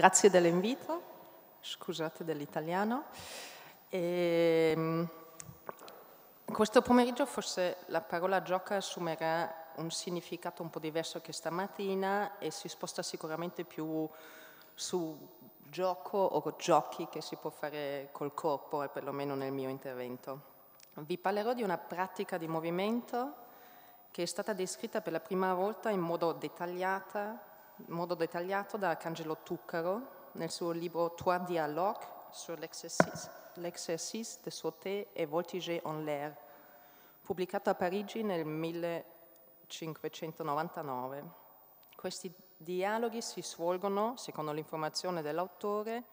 grazie dell'invito, scusate dell'italiano. E, ehm, questo pomeriggio forse la parola gioca assumerà un significato un po' diverso che stamattina e si sposta sicuramente più su gioco o giochi che si può fare col corpo, perlomeno nel mio intervento. Vi parlerò di una pratica di movimento che è stata descritta per la prima volta in modo dettagliato in modo dettagliato da Arcangelo Tuccaro nel suo libro Trois dialogues sur l'exercice de sauter et voltiger en l'air, pubblicato a Parigi nel 1599. Questi dialoghi si svolgono, secondo l'informazione dell'autore,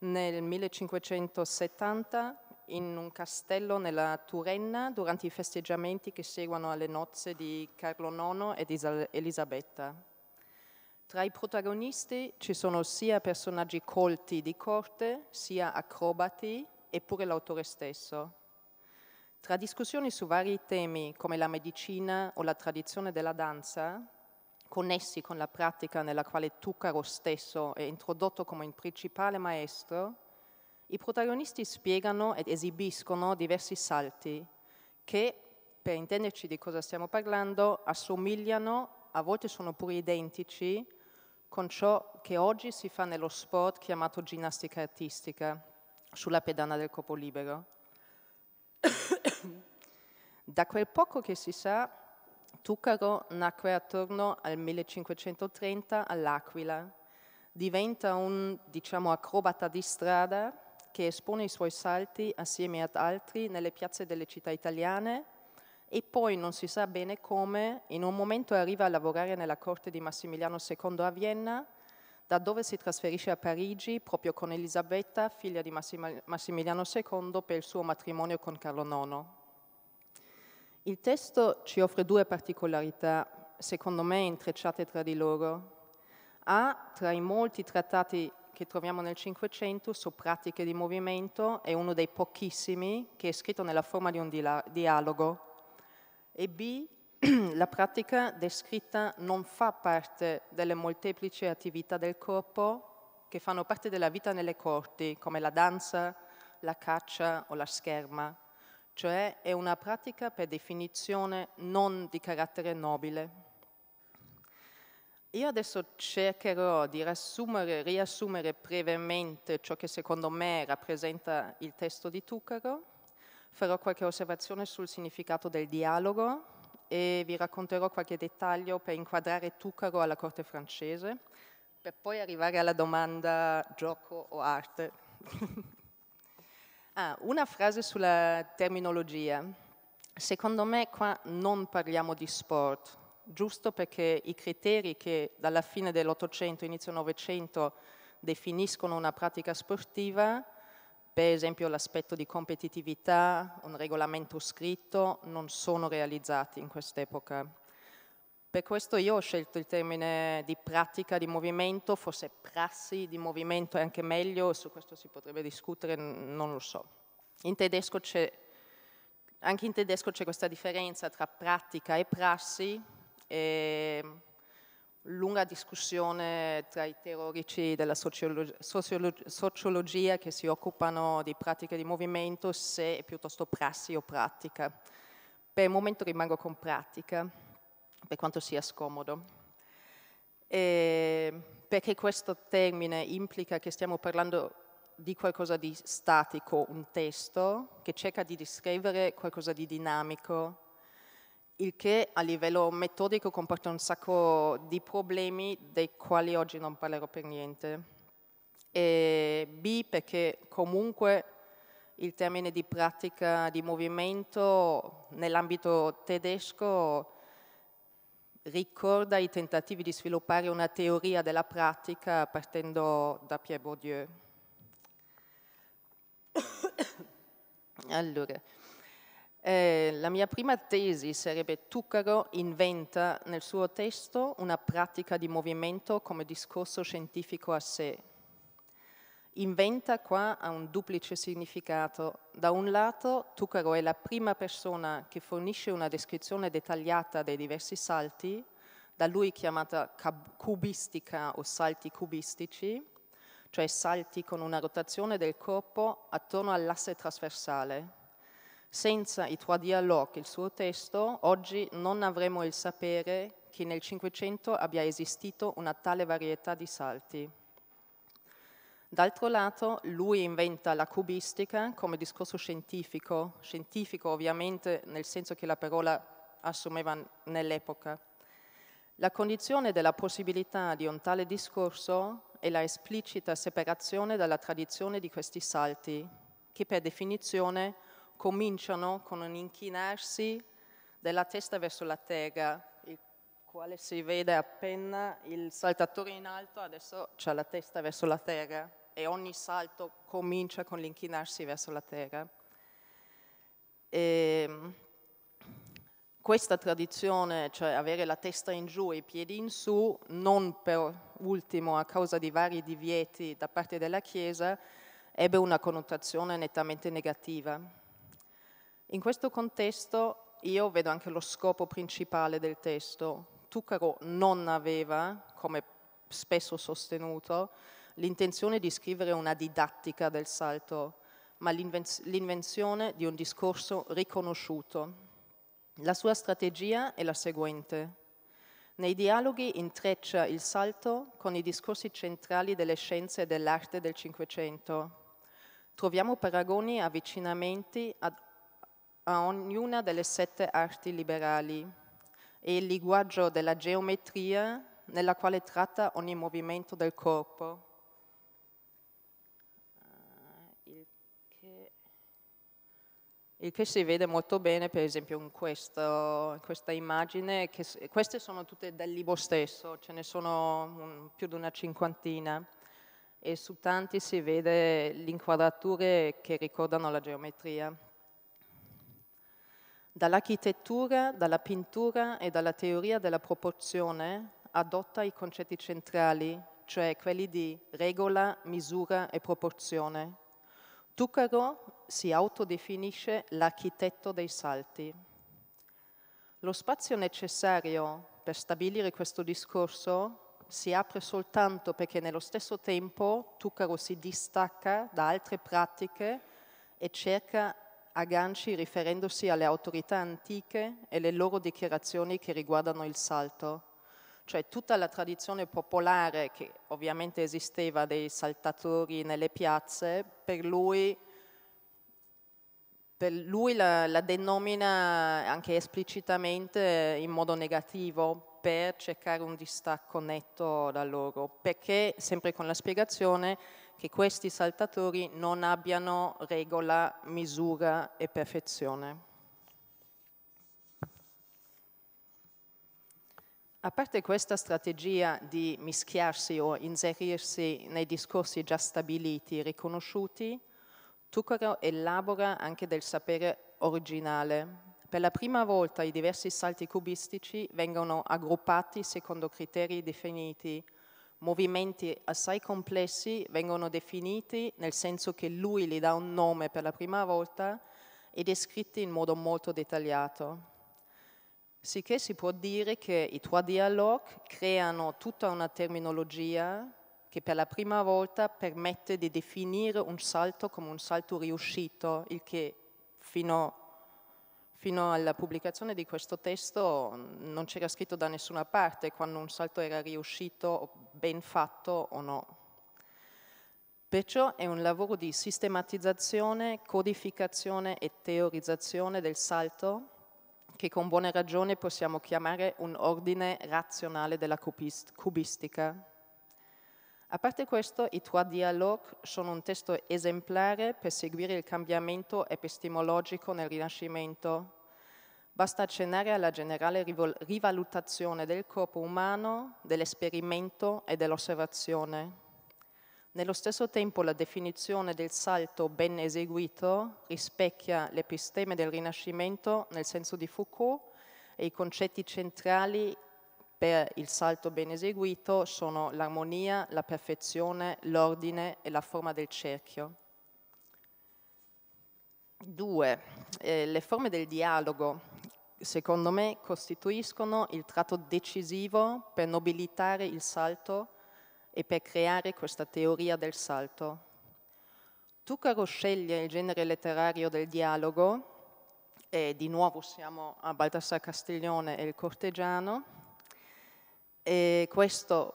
nel 1570 in un castello nella Turenna durante i festeggiamenti che seguono alle nozze di Carlo IX e di Elisabetta. Tra i protagonisti ci sono sia personaggi colti di corte, sia acrobati, eppure l'autore stesso. Tra discussioni su vari temi come la medicina o la tradizione della danza, connessi con la pratica nella quale Tuccaro stesso è introdotto come il principale maestro, i protagonisti spiegano ed esibiscono diversi salti che, per intenderci di cosa stiamo parlando, assomigliano, a volte sono pure identici, con ciò che oggi si fa nello sport chiamato ginnastica artistica, sulla pedana del copolibero. da quel poco che si sa, Tuccaro nacque attorno al 1530 all'Aquila. Diventa un, diciamo, acrobata di strada che espone i suoi salti assieme ad altri nelle piazze delle città italiane e poi non si sa bene come, in un momento arriva a lavorare nella corte di Massimiliano II a Vienna, da dove si trasferisce a Parigi proprio con Elisabetta, figlia di Massimiliano II, per il suo matrimonio con Carlo IX. Il testo ci offre due particolarità, secondo me intrecciate tra di loro. A, tra i molti trattati che troviamo nel Cinquecento su pratiche di movimento, è uno dei pochissimi che è scritto nella forma di un dialogo, e B, la pratica descritta non fa parte delle molteplici attività del corpo che fanno parte della vita nelle corti, come la danza, la caccia o la scherma, cioè è una pratica per definizione non di carattere nobile. Io adesso cercherò di riassumere brevemente ciò che secondo me rappresenta il testo di Tucaro farò qualche osservazione sul significato del dialogo e vi racconterò qualche dettaglio per inquadrare Tucaro alla corte francese, per poi arrivare alla domanda gioco o arte. ah, una frase sulla terminologia. Secondo me qua non parliamo di sport, giusto perché i criteri che dalla fine dell'Ottocento, inizio Novecento, definiscono una pratica sportiva per esempio l'aspetto di competitività, un regolamento scritto, non sono realizzati in quest'epoca. Per questo io ho scelto il termine di pratica di movimento, forse prassi di movimento è anche meglio, su questo si potrebbe discutere, non lo so. In anche in tedesco c'è questa differenza tra pratica e prassi, e ehm, lunga discussione tra i teorici della sociolo sociolo sociologia che si occupano di pratiche di movimento se è piuttosto prassi o pratica. Per il momento rimango con pratica, per quanto sia scomodo. E perché questo termine implica che stiamo parlando di qualcosa di statico, un testo che cerca di descrivere qualcosa di dinamico, il che a livello metodico comporta un sacco di problemi dei quali oggi non parlerò per niente. E B perché comunque il termine di pratica di movimento nell'ambito tedesco ricorda i tentativi di sviluppare una teoria della pratica partendo da Pierre Bourdieu. allora, eh, la mia prima tesi sarebbe Tuccaro inventa nel suo testo una pratica di movimento come discorso scientifico a sé. Inventa qua ha un duplice significato. Da un lato, Tuccaro è la prima persona che fornisce una descrizione dettagliata dei diversi salti, da lui chiamata cubistica o salti cubistici, cioè salti con una rotazione del corpo attorno all'asse trasversale. Senza i tuoi dialoghi, il suo testo, oggi non avremmo il sapere che nel Cinquecento abbia esistito una tale varietà di salti. D'altro lato, lui inventa la cubistica come discorso scientifico, scientifico ovviamente nel senso che la parola assumeva nell'epoca. La condizione della possibilità di un tale discorso è la esplicita separazione dalla tradizione di questi salti, che per definizione è cominciano con un inchinarsi della testa verso la terra, il quale si vede appena il saltatore in alto, adesso ha la testa verso la terra e ogni salto comincia con l'inchinarsi verso la terra. E ehm, questa tradizione, cioè avere la testa in giù e i piedi in su, non per ultimo a causa di vari divieti da parte della Chiesa, ebbe una connotazione nettamente negativa. In questo contesto io vedo anche lo scopo principale del testo. Tuccaro non aveva, come spesso sostenuto, l'intenzione di scrivere una didattica del salto, ma l'invenzione di un discorso riconosciuto. La sua strategia è la seguente. Nei dialoghi intreccia il salto con i discorsi centrali delle scienze e dell'arte del Cinquecento. Troviamo paragoni e avvicinamenti ad a ognuna delle sette arti liberali e il linguaggio della geometria nella quale tratta ogni movimento del corpo. Eh, il che, il che si vede molto bene, per esempio, in, questo, in questa immagine, che, queste sono tutte del libro stesso, ce ne sono un, più di una cinquantina, e su tanti si vede le inquadrature che ricordano la geometria. Dall'architettura, dalla pittura e dalla teoria della proporzione adotta i concetti centrali, cioè quelli di regola, misura e proporzione. Tucaro si autodefinisce l'architetto dei salti. Lo spazio necessario per stabilire questo discorso si apre soltanto perché nello stesso tempo Tucaro si distacca da altre pratiche e cerca a ganci riferendosi alle autorità antiche e le loro dichiarazioni che riguardano il salto, cioè tutta la tradizione popolare che ovviamente esisteva dei saltatori nelle piazze, per lui, per lui la, la denomina anche esplicitamente in modo negativo, per cercare un distacco netto da loro, perché sempre con la spiegazione che questi saltatori non abbiano regola, misura e perfezione. A parte questa strategia di mischiarsi o inserirsi nei discorsi già stabiliti e riconosciuti, Tucaro elabora anche del sapere originale. Per la prima volta i diversi salti cubistici vengono aggruppati secondo criteri definiti movimenti assai complessi vengono definiti nel senso che lui gli dà un nome per la prima volta e descritti in modo molto dettagliato. Sicché si può dire che i tuoi dialoghi creano tutta una terminologia che per la prima volta permette di definire un salto come un salto riuscito, il che fino Fino alla pubblicazione di questo testo non c'era scritto da nessuna parte quando un salto era riuscito, ben fatto o no. Perciò è un lavoro di sistematizzazione, codificazione e teorizzazione del salto che con buone ragioni possiamo chiamare un ordine razionale della cubistica. A parte questo, i tuoi dialoghi sono un testo esemplare per seguire il cambiamento epistemologico nel Rinascimento. Basta accennare alla generale rivalutazione del corpo umano, dell'esperimento e dell'osservazione. Nello stesso tempo la definizione del salto ben eseguito rispecchia l'episteme del Rinascimento nel senso di Foucault e i concetti centrali per il salto ben eseguito sono l'armonia, la perfezione, l'ordine e la forma del cerchio. Due, eh, le forme del dialogo, secondo me, costituiscono il tratto decisivo per nobilitare il salto e per creare questa teoria del salto. Tucaro sceglie il genere letterario del dialogo, e di nuovo siamo a Baltasar Castiglione e il cortegiano, e questo,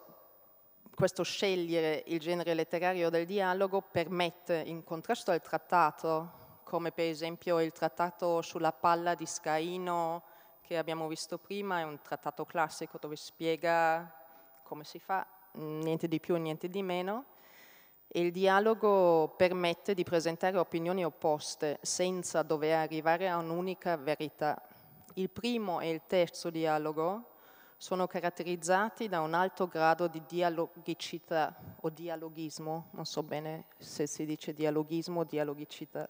questo scegliere il genere letterario del dialogo permette, in contrasto al trattato, come per esempio il trattato sulla palla di Scaino che abbiamo visto prima, è un trattato classico dove spiega come si fa, niente di più, niente di meno. Il dialogo permette di presentare opinioni opposte senza dover arrivare a un'unica verità. Il primo e il terzo dialogo sono caratterizzati da un alto grado di dialogicità o dialoghismo, non so bene se si dice dialoghismo o dialogicità.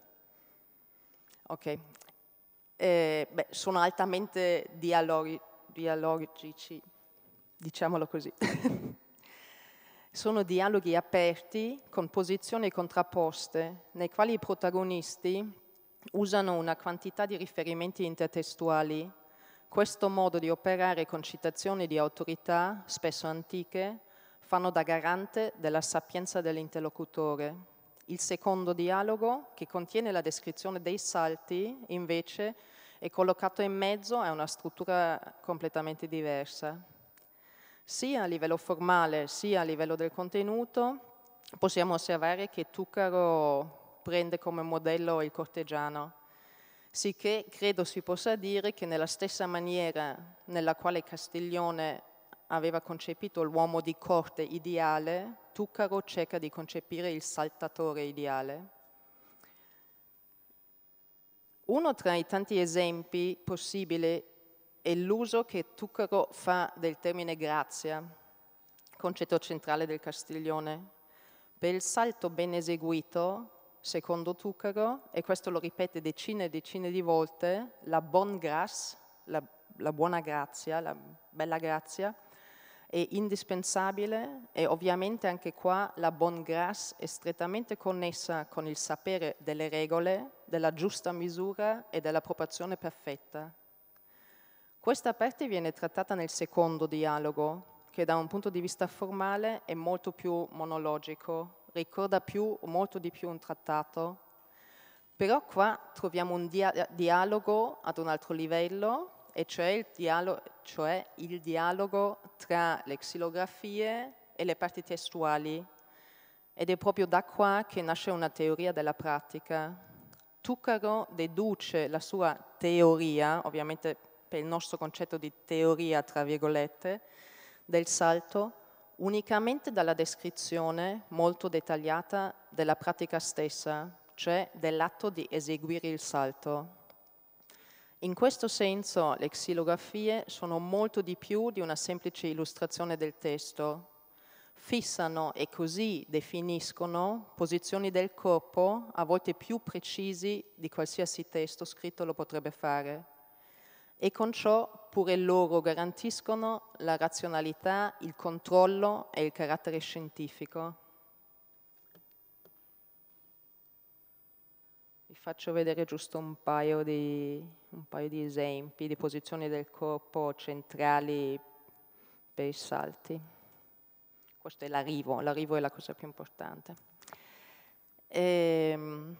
Ok. Eh, beh, sono altamente dialog- dialogici, diciamolo così. sono dialoghi aperti con posizioni contrapposte, nei quali i protagonisti usano una quantità di riferimenti intertestuali questo modo di operare con citazioni di autorità, spesso antiche, fanno da garante della sapienza dell'interlocutore. Il secondo dialogo, che contiene la descrizione dei salti, invece, è collocato in mezzo a una struttura completamente diversa. Sia a livello formale sia a livello del contenuto, possiamo osservare che Tucaro prende come modello il cortegiano sicché credo si possa dire che nella stessa maniera nella quale Castiglione aveva concepito l'uomo di corte ideale, Tuccaro cerca di concepire il saltatore ideale. Uno tra i tanti esempi possibili è l'uso che Tuccaro fa del termine grazia, concetto centrale del Castiglione. Per il salto ben eseguito, Secondo Tucaro, e questo lo ripete decine e decine di volte, la bon grâce, la, la buona grazia, la bella grazia, è indispensabile e ovviamente anche qua la bon grâce è strettamente connessa con il sapere delle regole, della giusta misura e della proporzione perfetta. Questa parte viene trattata nel secondo dialogo, che da un punto di vista formale è molto più monologico, ricorda più o molto di più un trattato, però qua troviamo un dia dialogo ad un altro livello, e cioè il, dialogo, cioè il dialogo tra le xilografie e le parti testuali. Ed è proprio da qua che nasce una teoria della pratica. Tuccaro deduce la sua teoria, ovviamente per il nostro concetto di teoria, tra virgolette, del salto, unicamente dalla descrizione molto dettagliata della pratica stessa, cioè dell'atto di eseguire il salto. In questo senso le xilografie sono molto di più di una semplice illustrazione del testo. Fissano e così definiscono posizioni del corpo a volte più precisi di qualsiasi testo scritto lo potrebbe fare e con ciò pure loro garantiscono la razionalità, il controllo e il carattere scientifico. Vi faccio vedere giusto un paio di, un paio di esempi di posizioni del corpo centrali per i salti. Questo è l'arrivo, l'arrivo è la cosa più importante. Ehm,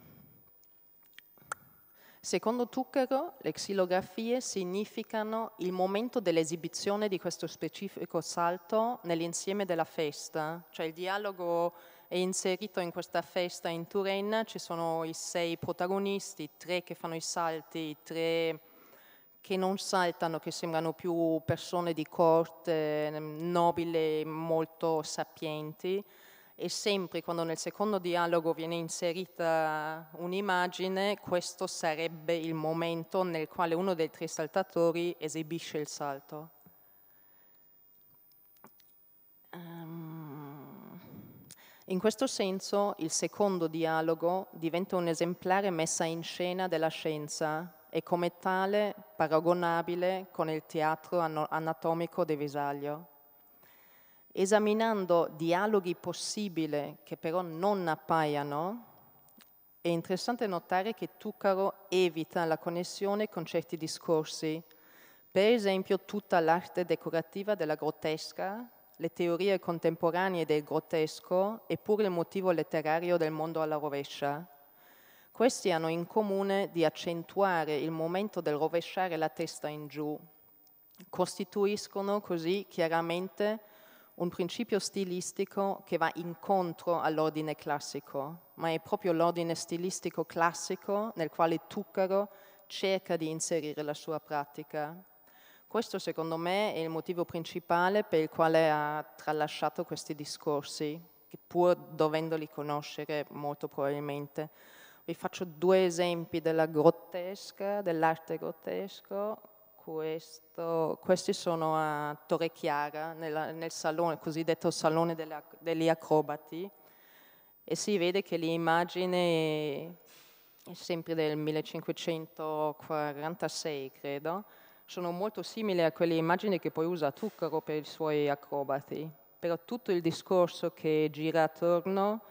Secondo Tucchero, le xilografie significano il momento dell'esibizione di questo specifico salto nell'insieme della festa, cioè il dialogo è inserito in questa festa in Turin, ci sono i sei protagonisti, tre che fanno i salti, tre che non saltano, che sembrano più persone di corte, nobili, molto sapienti, e sempre quando nel secondo dialogo viene inserita eh, un'immagine, questo sarebbe il momento nel quale uno dei tre saltatori esibisce il salto. Ehm, in questo senso il secondo dialogo diventa un esemplare messa in scena della scienza e come tale paragonabile con il teatro anatomico de Visaglio esaminando dialoghi possibili che però non appaiano, è interessante notare che Tucaro evita la connessione con certi discorsi, per esempio tutta l'arte decorativa della grottesca, le teorie contemporanee del grottesco e pure il motivo letterario del mondo alla rovescia. Questi hanno in comune di accentuare il momento del rovesciare la testa in giù. Costituiscono così chiaramente un principio stilistico che va incontro all'ordine classico, ma è proprio l'ordine stilistico classico nel quale Tuccaro cerca di inserire la sua pratica. Questo secondo me è il motivo principale per il quale ha tralasciato questi discorsi, pur dovendoli conoscere molto probabilmente. Vi faccio due esempi della grottesca, dell'arte grottesco, questo, questi sono a Torre Chiara, nella, nel salone, cosiddetto salone della, degli acrobati, e si vede che l'immagine è sempre del 1546, credo, sono molto simili a quelle immagini che poi usa Tuccaro per i suoi acrobati, però tutto il discorso che gira attorno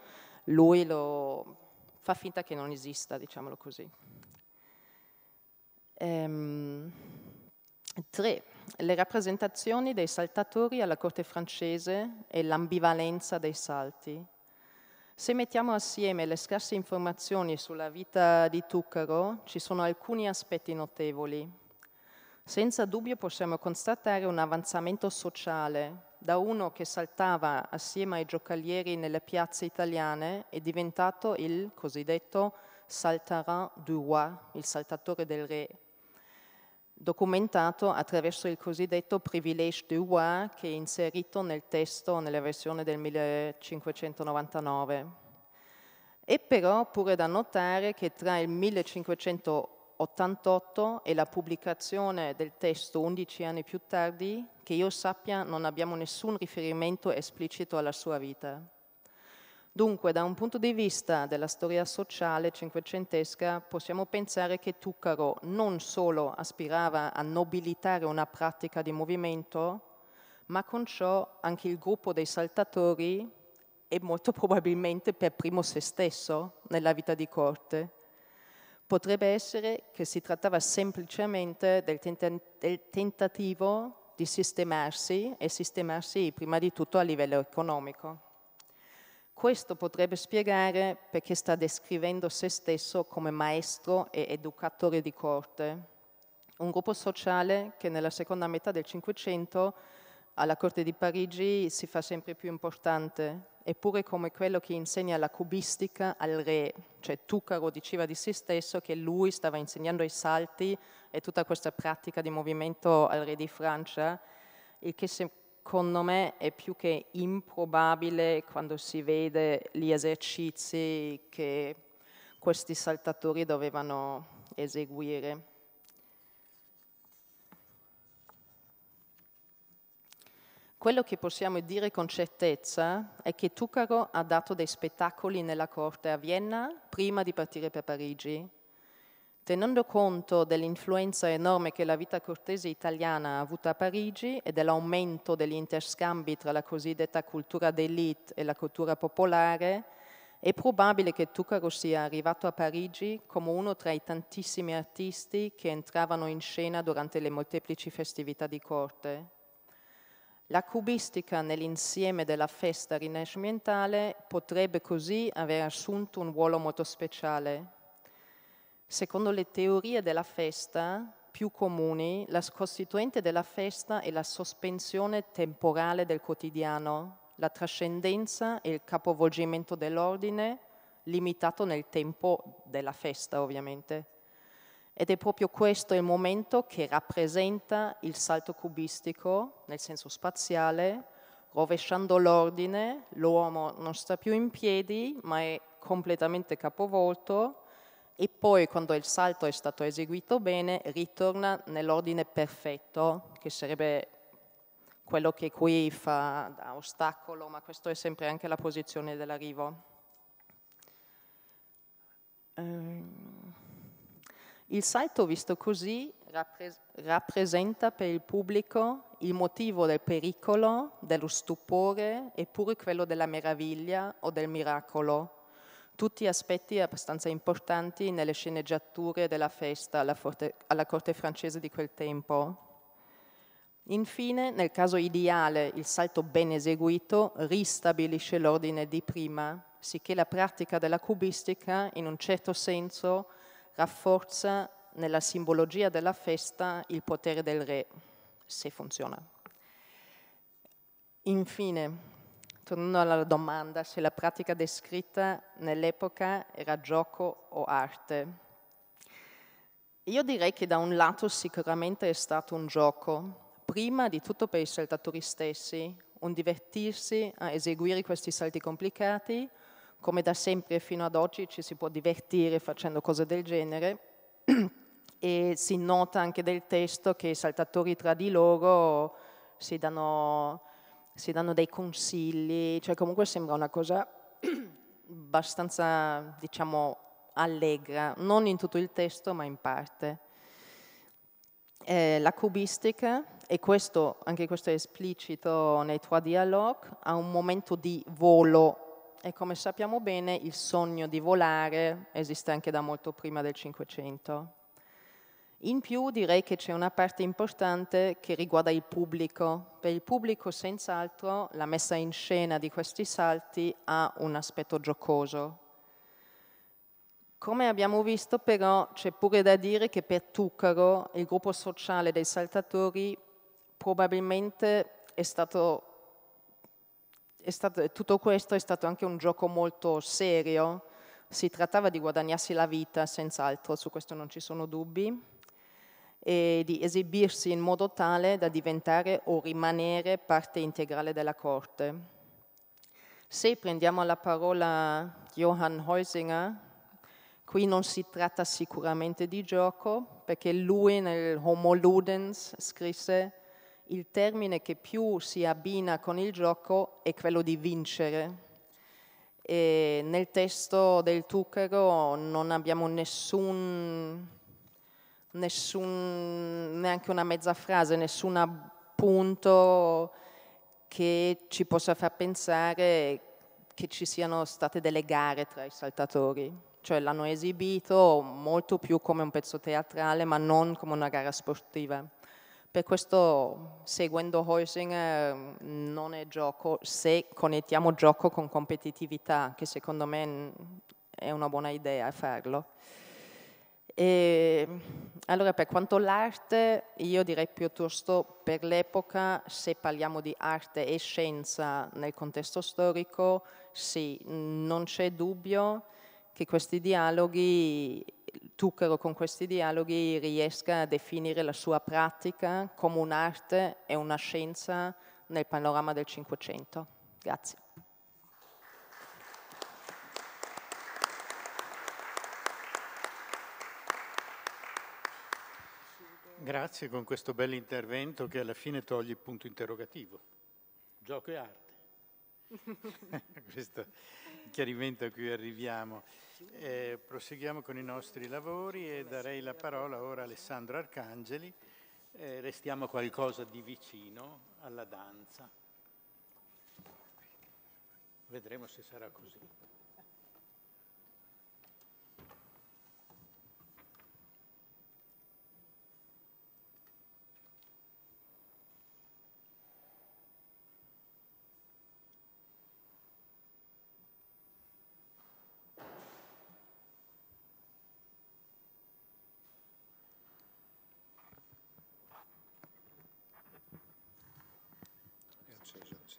lui lo fa finta che non esista, diciamolo così. Ehm... 3. Le rappresentazioni dei saltatori alla corte francese e l'ambivalenza dei salti. Se mettiamo assieme le scarse informazioni sulla vita di Tuccaro, ci sono alcuni aspetti notevoli. Senza dubbio possiamo constatare un avanzamento sociale, da uno che saltava assieme ai giocalieri nelle piazze italiane è diventato il cosiddetto saltarin du roi, il saltatore del re, documentato attraverso il cosiddetto privilege du roi che è inserito nel testo nella versione del 1599. E però pure da notare che tra il 1588 e la pubblicazione del testo 11 anni più tardi, che io sappia non abbiamo nessun riferimento esplicito alla sua vita. Dunque, da un punto di vista della storia sociale cinquecentesca, possiamo pensare che Tuccaro non solo aspirava a nobilitare una pratica di movimento, ma con ciò anche il gruppo dei saltatori e molto probabilmente per primo se stesso nella vita di corte. Potrebbe essere che si trattava semplicemente del, tenta- del tentativo di sistemarsi e sistemarsi prima di tutto a livello economico. Questo potrebbe spiegare perché sta descrivendo se stesso come maestro e educatore di corte, un gruppo sociale che nella seconda metà del Cinquecento alla corte di Parigi si fa sempre più importante, eppure come quello che insegna la cubistica al re, cioè Tucaro diceva di se stesso che lui stava insegnando i salti e tutta questa pratica di movimento al re di Francia, il che secondo me è più che improbabile quando si vede gli esercizi che questi saltatori dovevano eseguire. Quello che possiamo dire con certezza è che Tucaro ha dato dei spettacoli nella corte a Vienna prima di partire per Parigi Tenendo conto dell'influenza enorme che la vita cortese italiana ha avuto a Parigi e dell'aumento degli interscambi tra la cosiddetta cultura d'élite e la cultura popolare, è probabile che Tucaro sia arrivato a Parigi come uno tra i tantissimi artisti che entravano in scena durante le molteplici festività di corte. La cubistica nell'insieme della festa rinascimentale potrebbe così aver assunto un ruolo molto speciale, Secondo le teorie della festa più comuni, la costituente della festa è la sospensione temporale del quotidiano, la trascendenza e il capovolgimento dell'ordine, limitato nel tempo della festa ovviamente. Ed è proprio questo il momento che rappresenta il salto cubistico, nel senso spaziale, rovesciando l'ordine, l'uomo non sta più in piedi, ma è completamente capovolto e poi quando il salto è stato eseguito bene ritorna nell'ordine perfetto, che sarebbe quello che qui fa da ostacolo, ma questo è sempre anche la posizione dell'arrivo. Ehm, il salto visto così rappresenta per il pubblico il motivo del pericolo, dello stupore e pure quello della meraviglia o del miracolo tutti aspetti abbastanza importanti nelle sceneggiature della festa alla, forte, alla corte francese di quel tempo. Infine, nel caso ideale, il salto ben eseguito ristabilisce l'ordine di prima, sicché la pratica della cubistica, in un certo senso, rafforza nella simbologia della festa il potere del re, se funziona. Infine, tornando esatto, alla domanda se la pratica descritta nell'epoca era gioco o arte. Io direi che da un lato sicuramente è stato un gioco, prima di tutto per i saltatori stessi, un divertirsi a eseguire questi salti complicati, come da sempre fino ad oggi ci si può divertire facendo cose del genere. e si nota anche del testo che i saltatori tra di loro si danno si danno dei consigli, cioè comunque sembra una cosa abbastanza, diciamo, allegra, non in tutto il testo, ma in parte. Eh, la cubistica, e questo, anche questo è esplicito nei tuoi dialoghi, ha un momento di volo e come sappiamo bene il sogno di volare esiste anche da molto prima del Cinquecento. In più direi che c'è una parte importante che riguarda il pubblico. Per il pubblico, senz'altro, la messa in scena di questi salti ha un aspetto giocoso. Come abbiamo visto però c'è pure da dire che per Tuccaro il gruppo sociale dei saltatori probabilmente è stato, è stato, tutto questo è stato anche un gioco molto serio, si trattava di guadagnarsi la vita senz'altro, su questo non ci sono dubbi e di esibirsi in modo tale da diventare o rimanere parte integrale della corte. Se prendiamo la parola Johann Heusinger, qui non si tratta sicuramente di gioco, perché lui nel Homo Ludens scrisse il termine che più si abbina con il gioco è quello di vincere. E nel testo del Tucchero non abbiamo nessun nessun, neanche una mezza frase, nessun appunto che ci possa far pensare che ci siano state delle gare tra i saltatori, cioè l'hanno esibito molto più come un pezzo teatrale ma non come una gara sportiva. Per questo seguendo Heusing non è gioco se connettiamo gioco con competitività, che secondo me è una buona idea farlo. E, allora, per quanto l'arte, io direi piuttosto per l'epoca, se parliamo di arte e scienza nel contesto storico, sì, non c'è dubbio che questi dialoghi, Tucaro con questi dialoghi riesca a definire la sua pratica come un'arte e una scienza nel panorama del Cinquecento. Grazie. Grazie con questo bel intervento che alla fine toglie il punto interrogativo. Gioco e arte. questo chiarimento a cui arriviamo. Eh, proseguiamo con i nostri lavori e darei la parola ora a Alessandro Arcangeli. Eh, restiamo qualcosa di vicino alla danza. Vedremo se sarà così.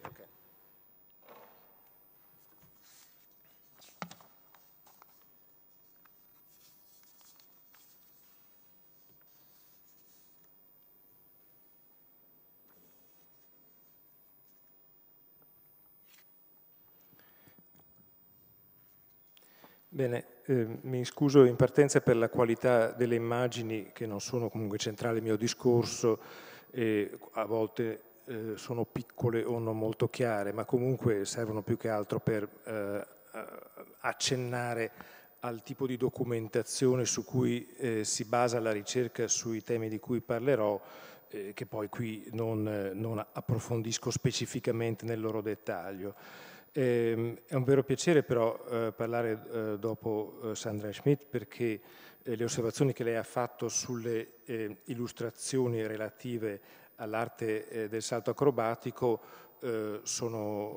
Okay. Bene, eh, mi scuso in partenza per la qualità delle immagini che non sono comunque centrali al mio discorso e a volte eh, sono piccole o non molto chiare, ma comunque servono più che altro per eh, accennare al tipo di documentazione su cui eh, si basa la ricerca sui temi di cui parlerò, eh, che poi qui non, eh, non, approfondisco specificamente nel loro dettaglio. Eh, è un vero piacere però eh, parlare dopo Sandra Schmidt perché le osservazioni che lei ha fatto sulle illustrazioni relative all'arte eh, del salto acrobatico eh, sono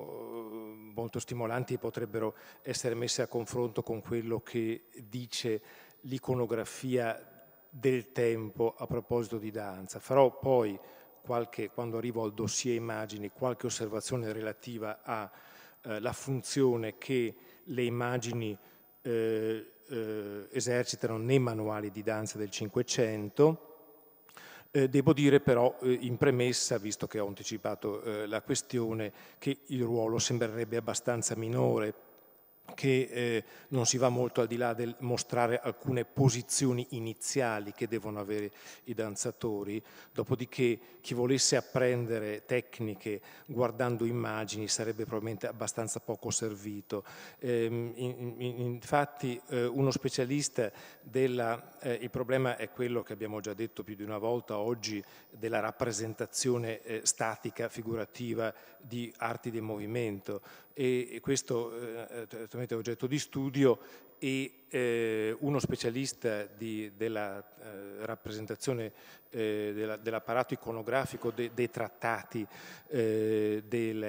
eh, molto stimolanti e potrebbero essere messe a confronto con quello che dice l'iconografia del tempo a proposito di danza. Farò poi, qualche, quando arrivo al dossier immagini, qualche osservazione relativa alla eh, funzione che le immagini eh, eh, esercitano nei manuali di danza del Cinquecento eh, devo dire però eh, in premessa, visto che ho anticipato eh, la questione, che il ruolo sembrerebbe abbastanza minore che eh, non si va molto al di là del mostrare alcune posizioni iniziali che devono avere i danzatori, dopodiché chi volesse apprendere tecniche guardando immagini sarebbe probabilmente abbastanza poco servito. Eh, in, in, infatti eh, uno specialista della, eh, il problema è quello che abbiamo già detto più di una volta oggi della rappresentazione eh, statica, figurativa di arti del movimento, e, questo è eh, eh, oggetto di studio e eh, uno specialista di, della eh, rappresentazione eh, della, dell'apparato iconografico de, dei trattati delle,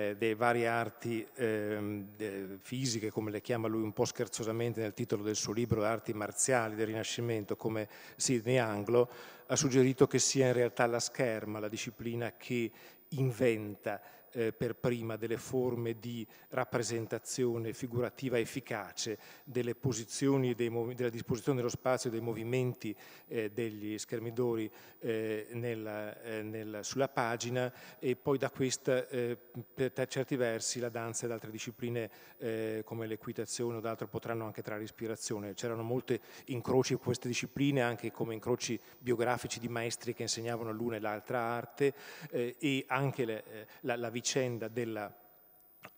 eh, delle, varie arti ehm, de, fisiche, come le chiama lui un po' scherzosamente nel titolo del suo libro Arti marziali del Rinascimento, come Sidney Anglo, ha suggerito che sia in realtà la scherma la disciplina che inventa eh, per prima delle forme di rappresentazione figurativa efficace delle posizioni, dei, della disposizione dello spazio, dei movimenti eh, degli schermidori eh, nella, eh, nella, sulla pagina e poi da questa eh, per certi versi la danza ed altre discipline eh, come l'equitazione o d'altro potranno anche trarre ispirazione. C'erano molte incroci in queste discipline anche come incroci biografici di maestri che insegnavano l'una e l'altra arte e anche le, la, la vita vicenda della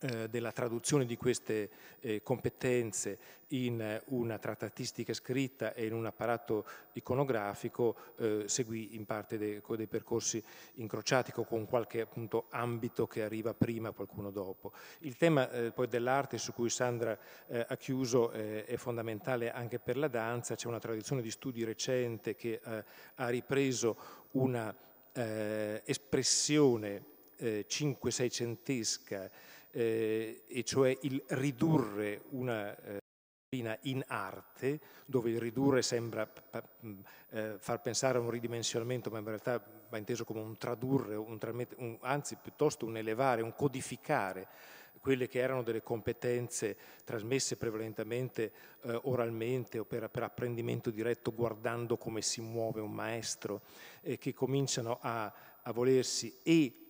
eh, della traduzione di queste eh, competenze in una trattatistica scritta e in un apparato iconografico eh, seguì in parte dei, dei percorsi incrociati con qualche appunto, ambito che arriva prima qualcuno dopo. Il tema eh, poi dell'arte su cui Sandra eh, ha chiuso eh, è fondamentale anche per la danza, c'è una tradizione di studi recente che ha ripreso una espressione eh, 5-6 centesca, eh, e cioè il ridurre una eh, disciplina eh, in arte, dove il ridurre sembra eh, far pensare a un ridimensionamento, ma in realtà va inteso come un tradurre, un, un, anzi piuttosto un elevare, un codificare quelle che erano delle competenze trasmesse prevalentemente eh, oralmente o per, per, apprendimento diretto guardando come si muove un maestro, eh, che cominciano a, a volersi e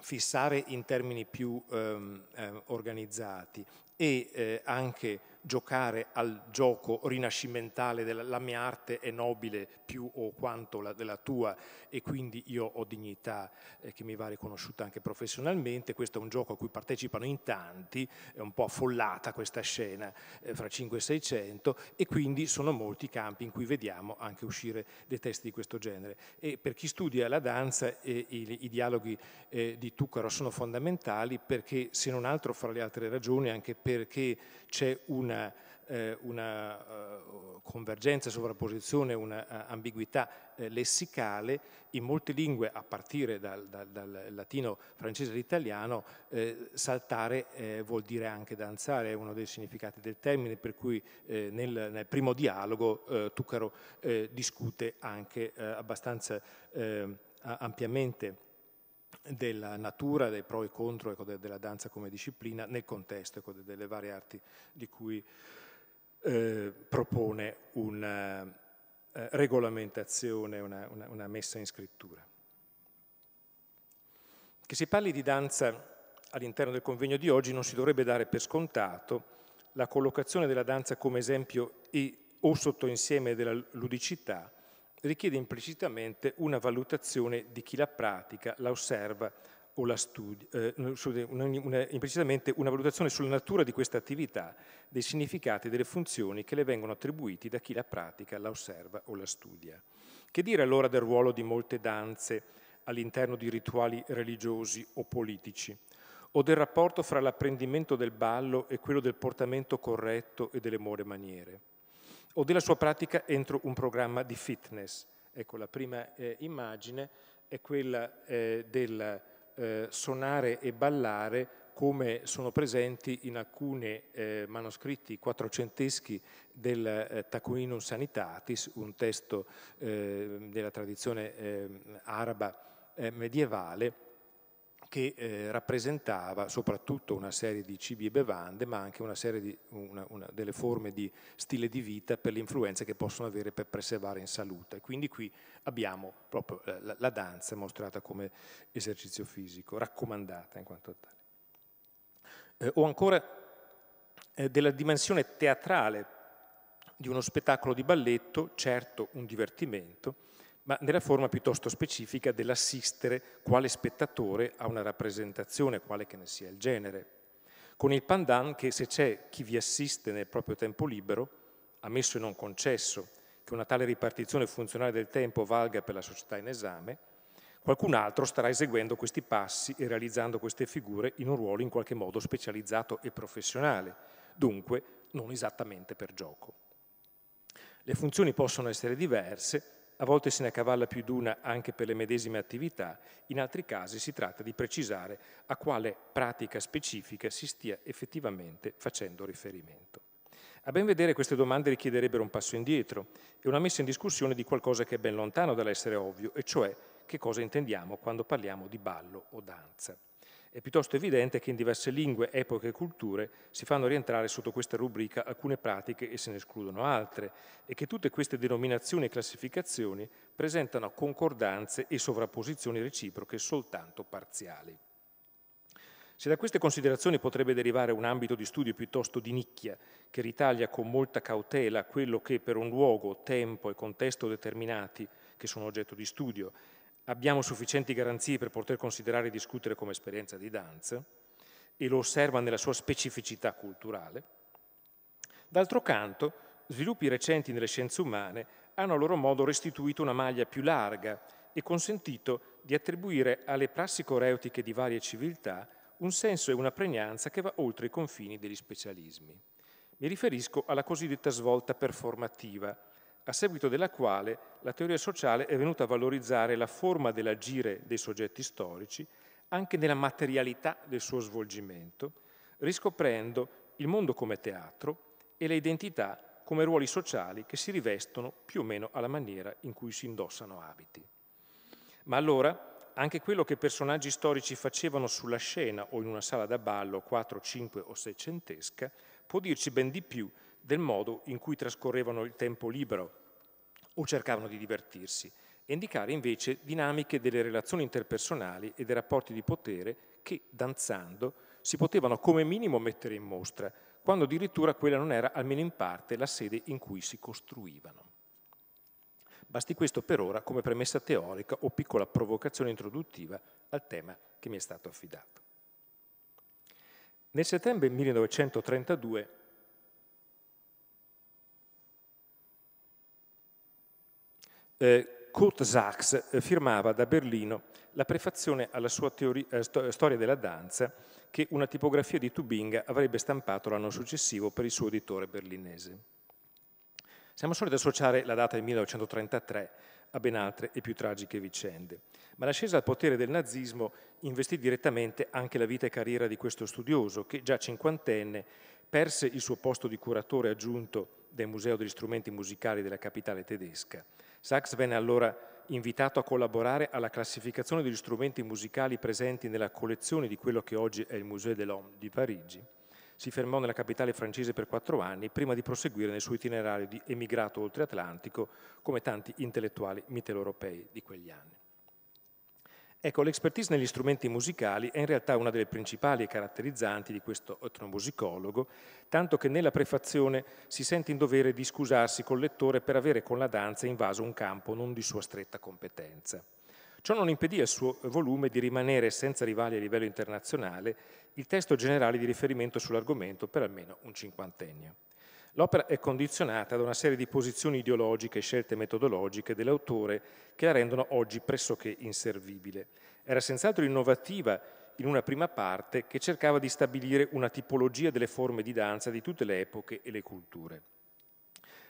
fissare in termini più ehm, ehm organizzati e eh, anche giocare al gioco rinascimentale della mia arte è nobile più o quanto la, della tua e quindi io ho dignità eh, che mi va riconosciuta anche professionalmente, questo è un gioco a cui partecipano in tanti, è un po' affollata questa scena eh, fra 5 e 600 e quindi sono molti i campi in cui vediamo anche uscire dei testi di questo genere e per chi studia la danza eh, i, i, dialoghi eh, di Tuccaro sono fondamentali perché se non altro fra le altre ragioni anche perché c'è una, eh, una eh, convergenza, sovrapposizione, un'ambiguità eh, eh, lessicale, in molte lingue, a partire dal, dal, dal latino, francese e italiano, eh, saltare eh, vuol dire anche danzare, è uno dei significati del termine, per cui nel, nel, primo dialogo Tucaro discute anche abbastanza ehm, ampiamente della natura, dei pro e contro ecco, della danza come disciplina nel contesto ecco, delle varie arti di cui eh, propone una eh, regolamentazione, una, una, una, messa in scrittura. Che si parli di danza all'interno del convegno di oggi non si dovrebbe dare per scontato la collocazione della danza come esempio e, o sottoinsieme della ludicità, richiede implicitamente una valutazione di chi la pratica, la osserva o la studia, eh, una, una, implicitamente una valutazione sulla natura di questa attività, dei significati e delle funzioni che le vengono attribuiti da chi la pratica, la osserva o la studia. Che dire allora del ruolo di molte danze all'interno di rituali religiosi o politici? o del rapporto fra l'apprendimento del ballo e quello del portamento corretto e delle more maniere o della sua pratica entro un programma di fitness. Ecco, la prima eh, immagine è quella eh, del eh, sonare e ballare come sono presenti in alcuni eh, manoscritti quattrocenteschi del eh, Tacuinum Sanitatis, un testo eh, della tradizione ehm, araba medievale, che eh, rappresentava soprattutto una serie di cibi e bevande, ma anche una serie di, una, una, delle forme di stile di vita per le influenze che possono avere per preservare in salute. Quindi qui abbiamo proprio eh, la, la danza mostrata come esercizio fisico, raccomandata in quanto tale. Eh, o ancora eh, della dimensione teatrale di uno spettacolo di balletto, certo un divertimento, ma nella forma piuttosto specifica dell'assistere quale spettatore a una rappresentazione, quale che ne sia il genere. Con il pandan che se c'è chi vi assiste nel proprio tempo libero, ammesso e non concesso che una tale ripartizione funzionale del tempo valga per la società in esame, qualcun altro starà eseguendo questi passi e realizzando queste figure in un ruolo in qualche modo specializzato e professionale, dunque non esattamente per gioco. Le funzioni possono essere diverse, a volte se ne accavalla più di una anche per le medesime attività, in altri casi si tratta di precisare a quale pratica specifica si stia effettivamente facendo riferimento. A ben vedere queste domande richiederebbero un passo indietro e una messa in discussione di qualcosa che è ben lontano dall'essere ovvio, e cioè che cosa intendiamo quando parliamo di ballo o danza. È piuttosto evidente che in diverse lingue, epoche e culture si fanno rientrare sotto questa rubrica alcune pratiche e se ne escludono altre, e che tutte queste denominazioni e classificazioni presentano concordanze e sovrapposizioni reciproche soltanto parziali. Se da queste considerazioni potrebbe derivare un ambito di studio piuttosto di nicchia, che ritaglia con molta cautela quello che per un luogo, tempo e contesto determinati, che sono oggetto di studio, abbiamo sufficienti garanzie per poter considerare e discutere come esperienza di danza e lo osserva nella sua specificità culturale. D'altro canto, sviluppi recenti nelle scienze umane hanno a loro modo restituito una maglia più larga e consentito di attribuire alle prassi coreutiche di varie civiltà un senso e una pregnanza che va oltre i confini degli specialismi. Mi riferisco alla cosiddetta svolta performativa, a seguito della quale la teoria sociale è venuta a valorizzare la forma dell'agire dei soggetti storici anche nella materialità del suo svolgimento, riscoprendo il mondo come teatro e le identità come ruoli sociali che si rivestono più o meno alla maniera in cui si indossano abiti. Ma allora anche quello che personaggi storici facevano sulla scena o in una sala da ballo 4, 5 o 6 centesca può dirci ben di più del modo in cui trascorrevano il tempo libero o cercavano di divertirsi, e indicare invece dinamiche delle relazioni interpersonali e dei rapporti di potere che, danzando, si potevano come minimo mettere in mostra, quando addirittura quella non era, almeno in parte, la sede in cui si costruivano. Basti questo per ora come premessa teorica o piccola provocazione introduttiva al tema che mi è stato affidato. Nel settembre 1932 eh, Kurt Sachs eh, firmava da Berlino la prefazione alla sua teori, eh, eh, storia della danza che una tipografia di Tubinga avrebbe stampato l'anno successivo per il suo editore berlinese. Siamo soliti associare la data del 1933 a ben altre e più tragiche vicende, ma l'ascesa al potere del nazismo investì direttamente anche la vita e carriera di questo studioso che già cinquantenne perse il suo posto di curatore aggiunto del Museo degli strumenti musicali della capitale tedesca Sachs venne allora invitato a collaborare alla classificazione degli strumenti musicali presenti nella collezione di quello che oggi è il Musée de l'Homme di Parigi. Si fermò nella capitale francese per quattro anni prima di proseguire nel suo itinerario di emigrato oltre Atlantico, come tanti intellettuali mitteleuropei di quegli anni. Ecco, l'expertise negli strumenti musicali è in realtà una delle principali caratterizzanti di questo etnomusicologo, tanto che nella prefazione si sente in dovere di scusarsi col lettore per avere con la danza invaso un campo non di sua stretta competenza. Ciò non impedì al suo volume di rimanere senza rivali a livello internazionale il testo generale di riferimento sull'argomento per almeno un cinquantennio. L'opera è condizionata da una serie di posizioni ideologiche e scelte metodologiche dell'autore che la rendono oggi pressoché inservibile. Era senz'altro innovativa in una prima parte che cercava di stabilire una tipologia delle forme di danza di tutte le epoche e le culture.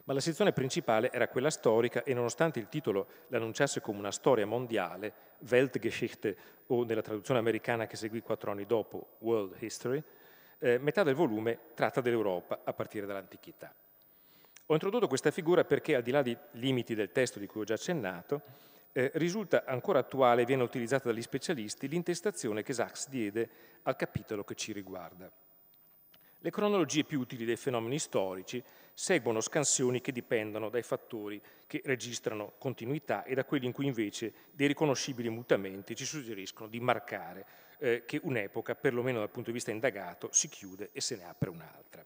Ma la sezione principale era quella storica e nonostante il titolo l'annunciasse come una storia mondiale, Weltgeschichte o nella traduzione americana che seguì quattro anni dopo, World History, eh, metà del volume tratta dell'Europa a partire dall'antichità. Ho introdotto questa figura perché al di là dei limiti del testo di cui ho già accennato, eh, risulta ancora attuale e viene utilizzata dagli specialisti l'intestazione che Sachs diede al capitolo che ci riguarda. Le cronologie più utili dei fenomeni storici seguono scansioni che dipendono dai fattori che registrano continuità e da quelli in cui invece dei riconoscibili mutamenti ci suggeriscono di marcare eh, che un'epoca, perlomeno dal punto di vista indagato, si chiude e se ne apre un'altra.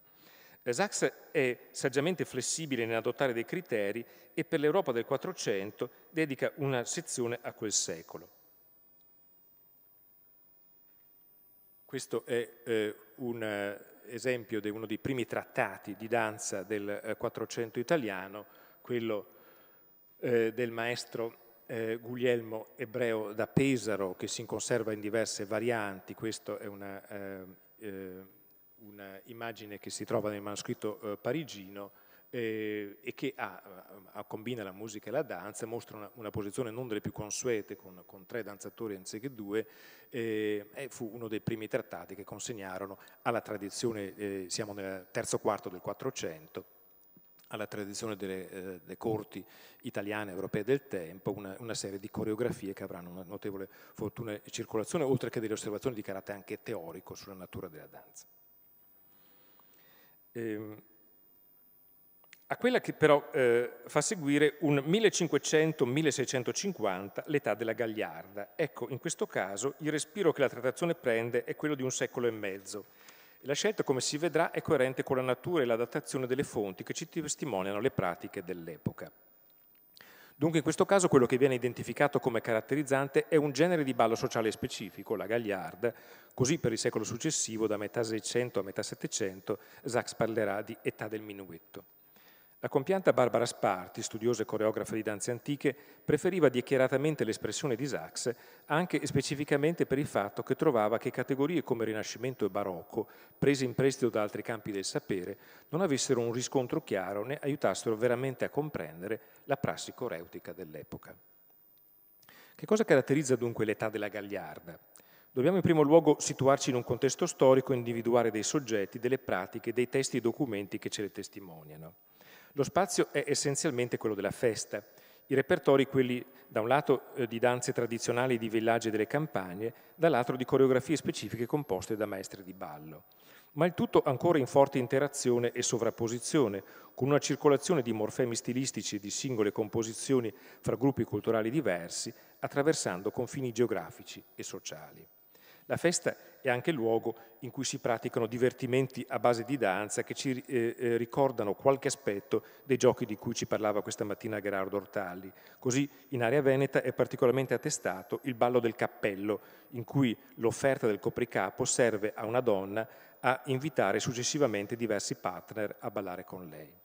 Eh, Sachs è saggiamente flessibile nell'adottare dei criteri e per l'Europa del 400 dedica una sezione a quel secolo. Questo è eh, un eh, esempio di uno dei primi trattati di danza del eh, 400 italiano, quello eh, del maestro eh, Guglielmo ebreo da Pesaro che si conserva in diverse varianti, questa è un'immagine eh, eh, una che si trova nel manoscritto eh, parigino, eh, e che ha, ha, combina la musica e la danza, mostra una, una posizione non delle più consuete, con, con tre danzatori anziché due, eh, e fu uno dei primi trattati che consegnarono alla tradizione, eh, siamo nel terzo quarto del Quattrocento, alla tradizione delle, eh, delle, corti italiane e europee del tempo una, una, serie di coreografie che avranno una notevole fortuna e circolazione, oltre che delle osservazioni di carattere anche teorico sulla natura della danza. Ehm, a quella che però eh, fa seguire un 1500-1650, l'età della Gagliarda. Ecco, in questo caso il respiro che la trattazione prende è quello di un secolo e mezzo la scelta, come si vedrà, è coerente con la natura e l'adattazione delle fonti che ci testimoniano le pratiche dell'epoca. Dunque in questo caso quello che viene identificato come caratterizzante è un genere di ballo sociale specifico, la gagliarda, così per il secolo successivo, da metà 600 a metà 700, Sachs parlerà di età del minuetto. La compianta Barbara Sparti, studiosa e coreografa di danze antiche, preferiva dichiaratamente l'espressione di Sax anche e specificamente per il fatto che trovava che categorie come Rinascimento e Barocco, prese in prestito da altri campi del sapere, non avessero un riscontro chiaro né aiutassero veramente a comprendere la prassi coreutica dell'epoca. Che cosa caratterizza dunque l'età della gagliarda? Dobbiamo in primo luogo situarci in un contesto storico e individuare dei soggetti, delle pratiche, dei testi e documenti che ce le testimoniano. Lo spazio è essenzialmente quello della festa, i repertori quelli da un lato eh, di danze tradizionali di villaggi e delle campagne, dall'altro di coreografie specifiche composte da maestri di ballo. Ma il tutto ancora in forte interazione e sovrapposizione, con una circolazione di morfemi stilistici e di singole composizioni fra gruppi culturali diversi, attraversando confini geografici e sociali. La festa è è anche luogo in cui si praticano divertimenti a base di danza che ci eh, eh, ricordano qualche aspetto dei giochi di cui ci parlava questa mattina Gerardo Ortalli. Così in area veneta è particolarmente attestato il ballo del cappello, in cui l'offerta del copricapo serve a una donna a invitare successivamente diversi partner a ballare con lei.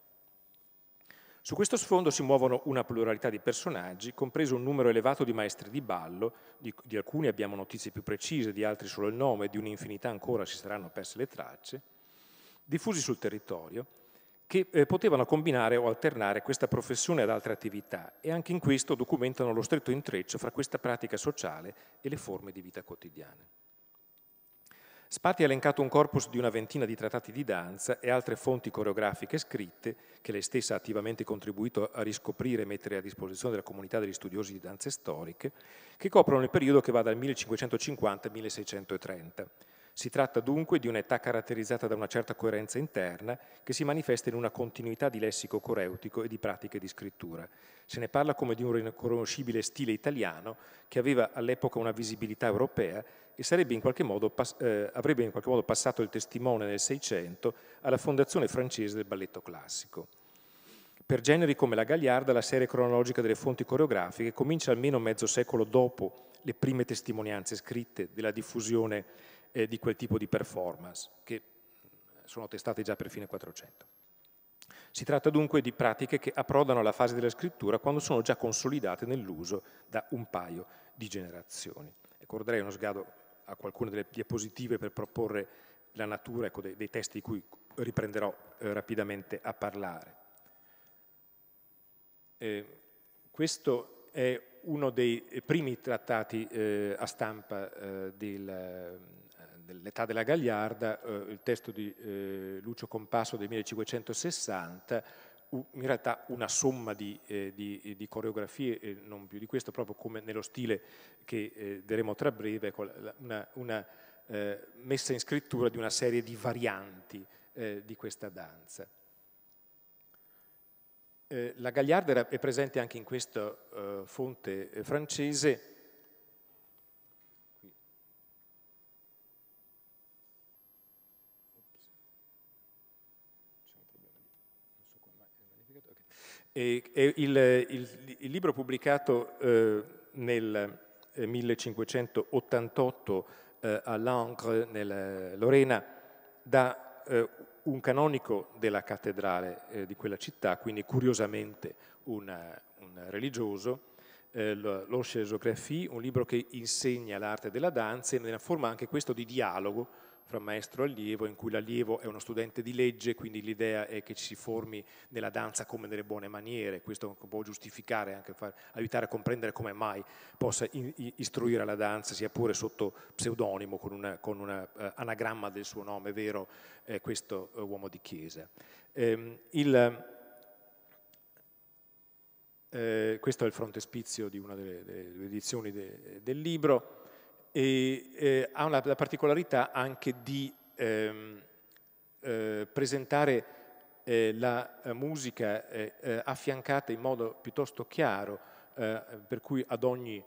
Su questo sfondo si muovono una pluralità di personaggi, compreso un numero elevato di maestri di ballo, di, di, alcuni abbiamo notizie più precise, di altri solo il nome, di un'infinità ancora si saranno perse le tracce, diffusi sul territorio, che eh, potevano combinare o alternare questa professione ad altre attività e anche in questo documentano lo stretto intreccio fra questa pratica sociale e le forme di vita quotidiane. Spati ha elencato un corpus di una ventina di trattati di danza e altre fonti coreografiche scritte, che lei stessa ha attivamente contribuito a riscoprire e mettere a disposizione della comunità degli studiosi di danze storiche, che coprono il periodo che va dal 1550 al 1630. Si tratta dunque di un'età caratterizzata da una certa coerenza interna che si manifesta in una continuità di lessico coreutico e di pratiche di scrittura. Se ne parla come di un riconoscibile stile italiano che aveva all'epoca una visibilità europea e in modo, eh, avrebbe in qualche modo passato il testimone nel Seicento alla fondazione francese del balletto classico. Per generi come la Gagliarda, la serie cronologica delle fonti coreografiche comincia almeno mezzo secolo dopo le prime testimonianze scritte della diffusione eh, di quel tipo di performance, che sono testate già per fine 400. Si tratta dunque di pratiche che approdano alla fase della scrittura quando sono già consolidate nell'uso da un paio di generazioni. Ecco, darei uno sgado a qualcuna delle diapositive per proporre la natura ecco, dei, dei, testi di cui riprenderò eh, rapidamente a parlare. Eh, questo è uno dei primi trattati eh, a stampa eh, del, dell'età della Gagliarda, eh, il testo di eh, Lucio Compasso del 1560, in realtà una somma di, eh, di, di coreografie, non più di questo, proprio come nello stile che eh, daremo tra breve, una, una eh, messa in scrittura di una serie di varianti eh, di questa danza. la Gagliarda è presente anche in questa fonte francese, E, e il, il, il, libro pubblicato eh, nel 1588 eh, eh, a Langres, nella eh, Lorena, da eh, un canonico della cattedrale eh, di quella città, quindi curiosamente una, un religioso, l'Orchesographie, un libro che insegna l'arte della danza in una forma anche questo di dialogo fra maestro e allievo, in cui l'allievo è uno studente di legge, quindi l'idea è che ci si formi nella danza come nelle buone maniere, questo può giustificare, anche far, aiutare a comprendere come mai possa in, istruire la danza, sia pure sotto pseudonimo, con un uh, eh, anagramma del suo nome vero, eh, questo uh, uomo di chiesa. Ehm, il, eh, questo è il frontespizio di una delle, delle edizioni de, del libro e eh, ha una, la particolarità anche di ehm, eh, presentare eh, la eh, musica eh, eh, affiancata in modo piuttosto chiaro, per cui ad ogni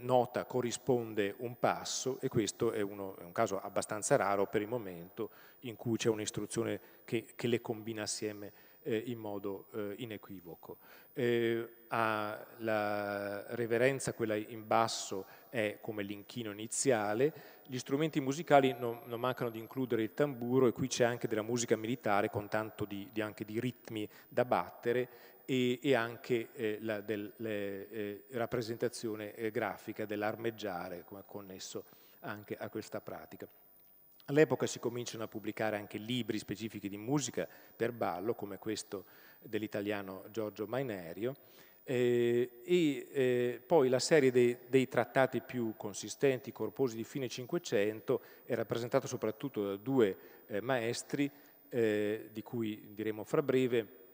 nota corrisponde un passo e questo è, uno, è, un caso abbastanza raro per il momento in cui c'è un'istruzione che, che le combina assieme eh, in modo eh, inequivoco. Ah, la reverenza, quella in basso, è come l'inchino iniziale, gli strumenti musicali non, non, mancano di includere il tamburo e qui c'è anche della musica militare con tanto di, di, anche di ritmi da battere e, e anche eh, la del, le, eh, rappresentazione eh, grafica dell'armeggiare come connesso anche a questa pratica. All'epoca si cominciano a pubblicare anche libri specifici di musica per ballo, come questo dell'italiano Giorgio Mainerio, eh, e eh, poi la serie dei, dei, trattati più consistenti, corposi di fine Cinquecento è rappresentata soprattutto da due eh, maestri, eh, di cui diremo fra breve,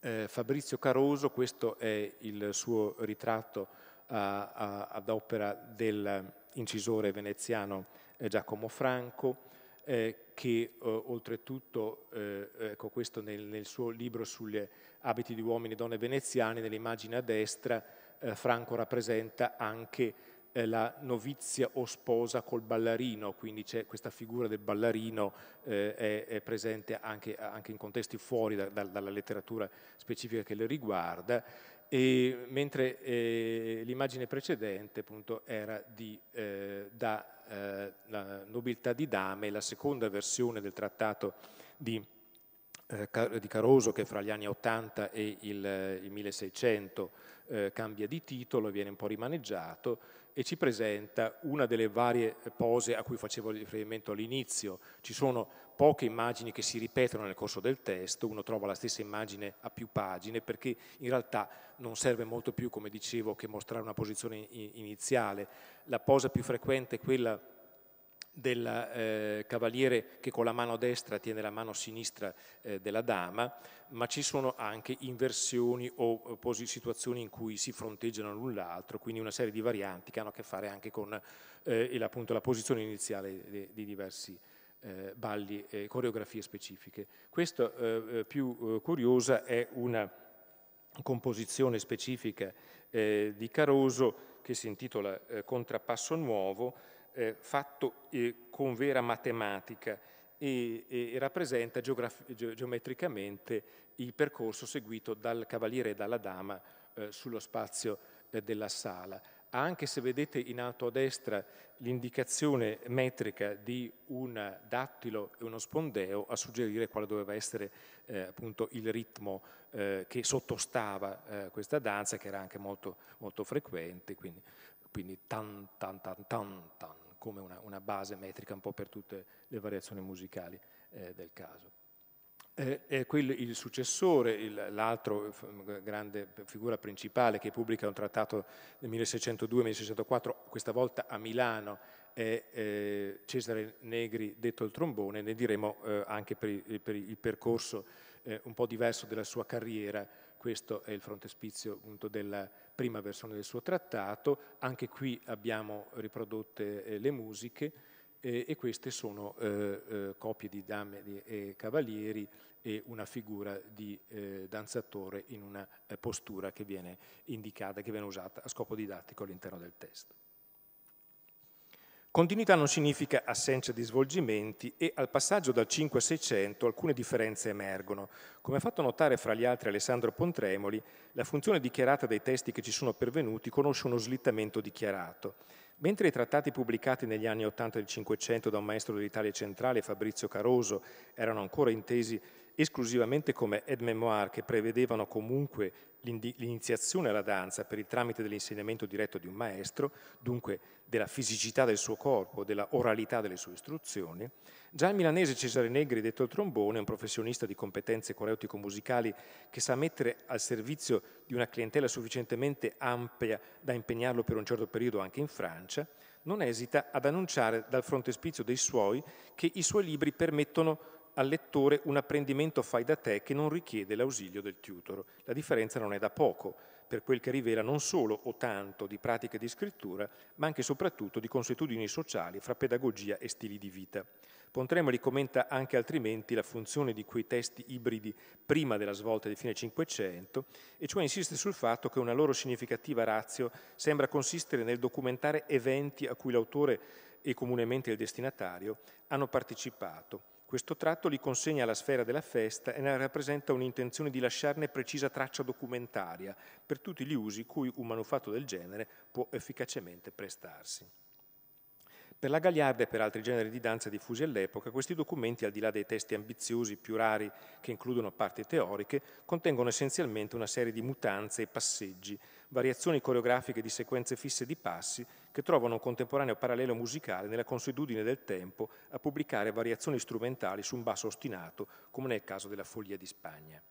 eh, Fabrizio Caroso, questo è il suo ritratto ad opera del incisore veneziano eh, Giacomo Franco, eh, che eh, oltretutto, eh, ecco questo nel, nel, suo libro sugli abiti di uomini e donne veneziani, nell'immagine a destra, eh, Franco rappresenta anche eh, la novizia o sposa col ballarino, quindi c'è questa figura del ballarino è, è, presente anche, anche, in contesti fuori da, da, dalla letteratura specifica che le riguarda e, mentre eh, l'immagine precedente appunto, era di, eh, da eh, la nobiltà di dame, la seconda versione del trattato di, eh, di Caroso che fra gli anni 80 e il, il 1600 eh, cambia di titolo, e viene un po' rimaneggiato, e ci presenta una delle varie pose a cui facevo riferimento all'inizio. Ci sono poche immagini che si ripetono nel corso del testo, uno trova la stessa immagine a più pagine perché in realtà non serve molto più, come dicevo, che mostrare una posizione iniziale. La posa più frequente è quella del eh, cavaliere che con la mano destra tiene la mano sinistra eh, della dama, ma ci sono anche inversioni o eh, situazioni in cui si fronteggiano l'un l'altro, quindi una serie di varianti che hanno a che fare anche con eh, appunto, la posizione iniziale di, di diversi eh, balli e coreografie specifiche. Questa eh, più curiosa è una composizione specifica di Caroso che si intitola Contrappasso Nuovo, eh, fatto eh, con vera matematica e, e rappresenta ge geometricamente il percorso seguito dal cavaliere e dalla dama eh, sullo spazio eh, della sala. Anche se vedete in alto a destra l'indicazione metrica di un dattilo e uno spondeo a suggerire quale doveva essere eh, appunto il ritmo eh, che sottostava questa danza, che era anche molto, molto frequente, quindi, quindi tan tan tan tan tan come una, una, base metrica un po' per tutte le variazioni musicali eh, del caso. Eh, quel, il successore, l'altro grande figura principale che pubblica un trattato del 1602-1604, questa volta a Milano, è eh, Cesare Negri, detto il trombone, ne diremo eh, anche per, per, il percorso eh, un po' diverso della sua carriera, questo è il frontespizio appunto della, prima versione del suo trattato, anche qui abbiamo riprodotte eh, le musiche e queste sono eh, eh, copie di Dame e Cavalieri e una figura di danzatore in una postura che viene indicata, che viene usata a scopo didattico all'interno del testo. Continuità non significa assenza di svolgimenti e al passaggio dal 5 a 600 alcune differenze emergono. Come ha fatto notare fra gli altri Alessandro Pontremoli, la funzione dichiarata dai testi che ci sono pervenuti conosce uno slittamento dichiarato. Mentre i trattati pubblicati negli anni 80 del 500 da un maestro dell'Italia centrale, Fabrizio Caroso, erano ancora intesi esclusivamente come ed memoir che prevedevano comunque l'iniziazione alla danza per il tramite dell'insegnamento diretto di un maestro, dunque della fisicità del suo corpo, della oralità delle sue istruzioni, già il milanese Cesare Negri, detto trombone, un professionista di competenze coreutico-musicali che sa mettere al servizio di una clientela sufficientemente ampia da impegnarlo per un certo periodo anche in Francia, non esita ad annunciare dal frontespizio dei suoi che i suoi libri permettono al lettore un apprendimento fai da te che non richiede l'ausilio del tutor. La differenza non è da poco, per quel che rivela non solo o tanto di pratiche di scrittura, ma anche e soprattutto di consuetudini sociali fra pedagogia e stili di vita. Pontremoli commenta anche altrimenti la funzione di quei testi ibridi prima della svolta di fine Cinquecento, e cioè insiste sul fatto che una loro significativa razio sembra consistere nel documentare eventi a cui l'autore e comunemente il destinatario hanno partecipato, questo tratto li consegna alla sfera della festa e ne rappresenta un'intenzione di lasciarne precisa traccia documentaria per tutti gli usi cui un manufatto del genere può efficacemente prestarsi. Per la gagliarda e per altri generi di danza diffusi all'epoca, questi documenti, al di là dei testi ambiziosi, più rari, che includono parti teoriche, contengono essenzialmente una serie di mutanze e passeggi variazioni coreografiche di sequenze fisse di passi che trovano un contemporaneo parallelo musicale nella consuetudine del tempo a pubblicare variazioni strumentali su un basso ostinato, come nel caso della Follia di Spagna.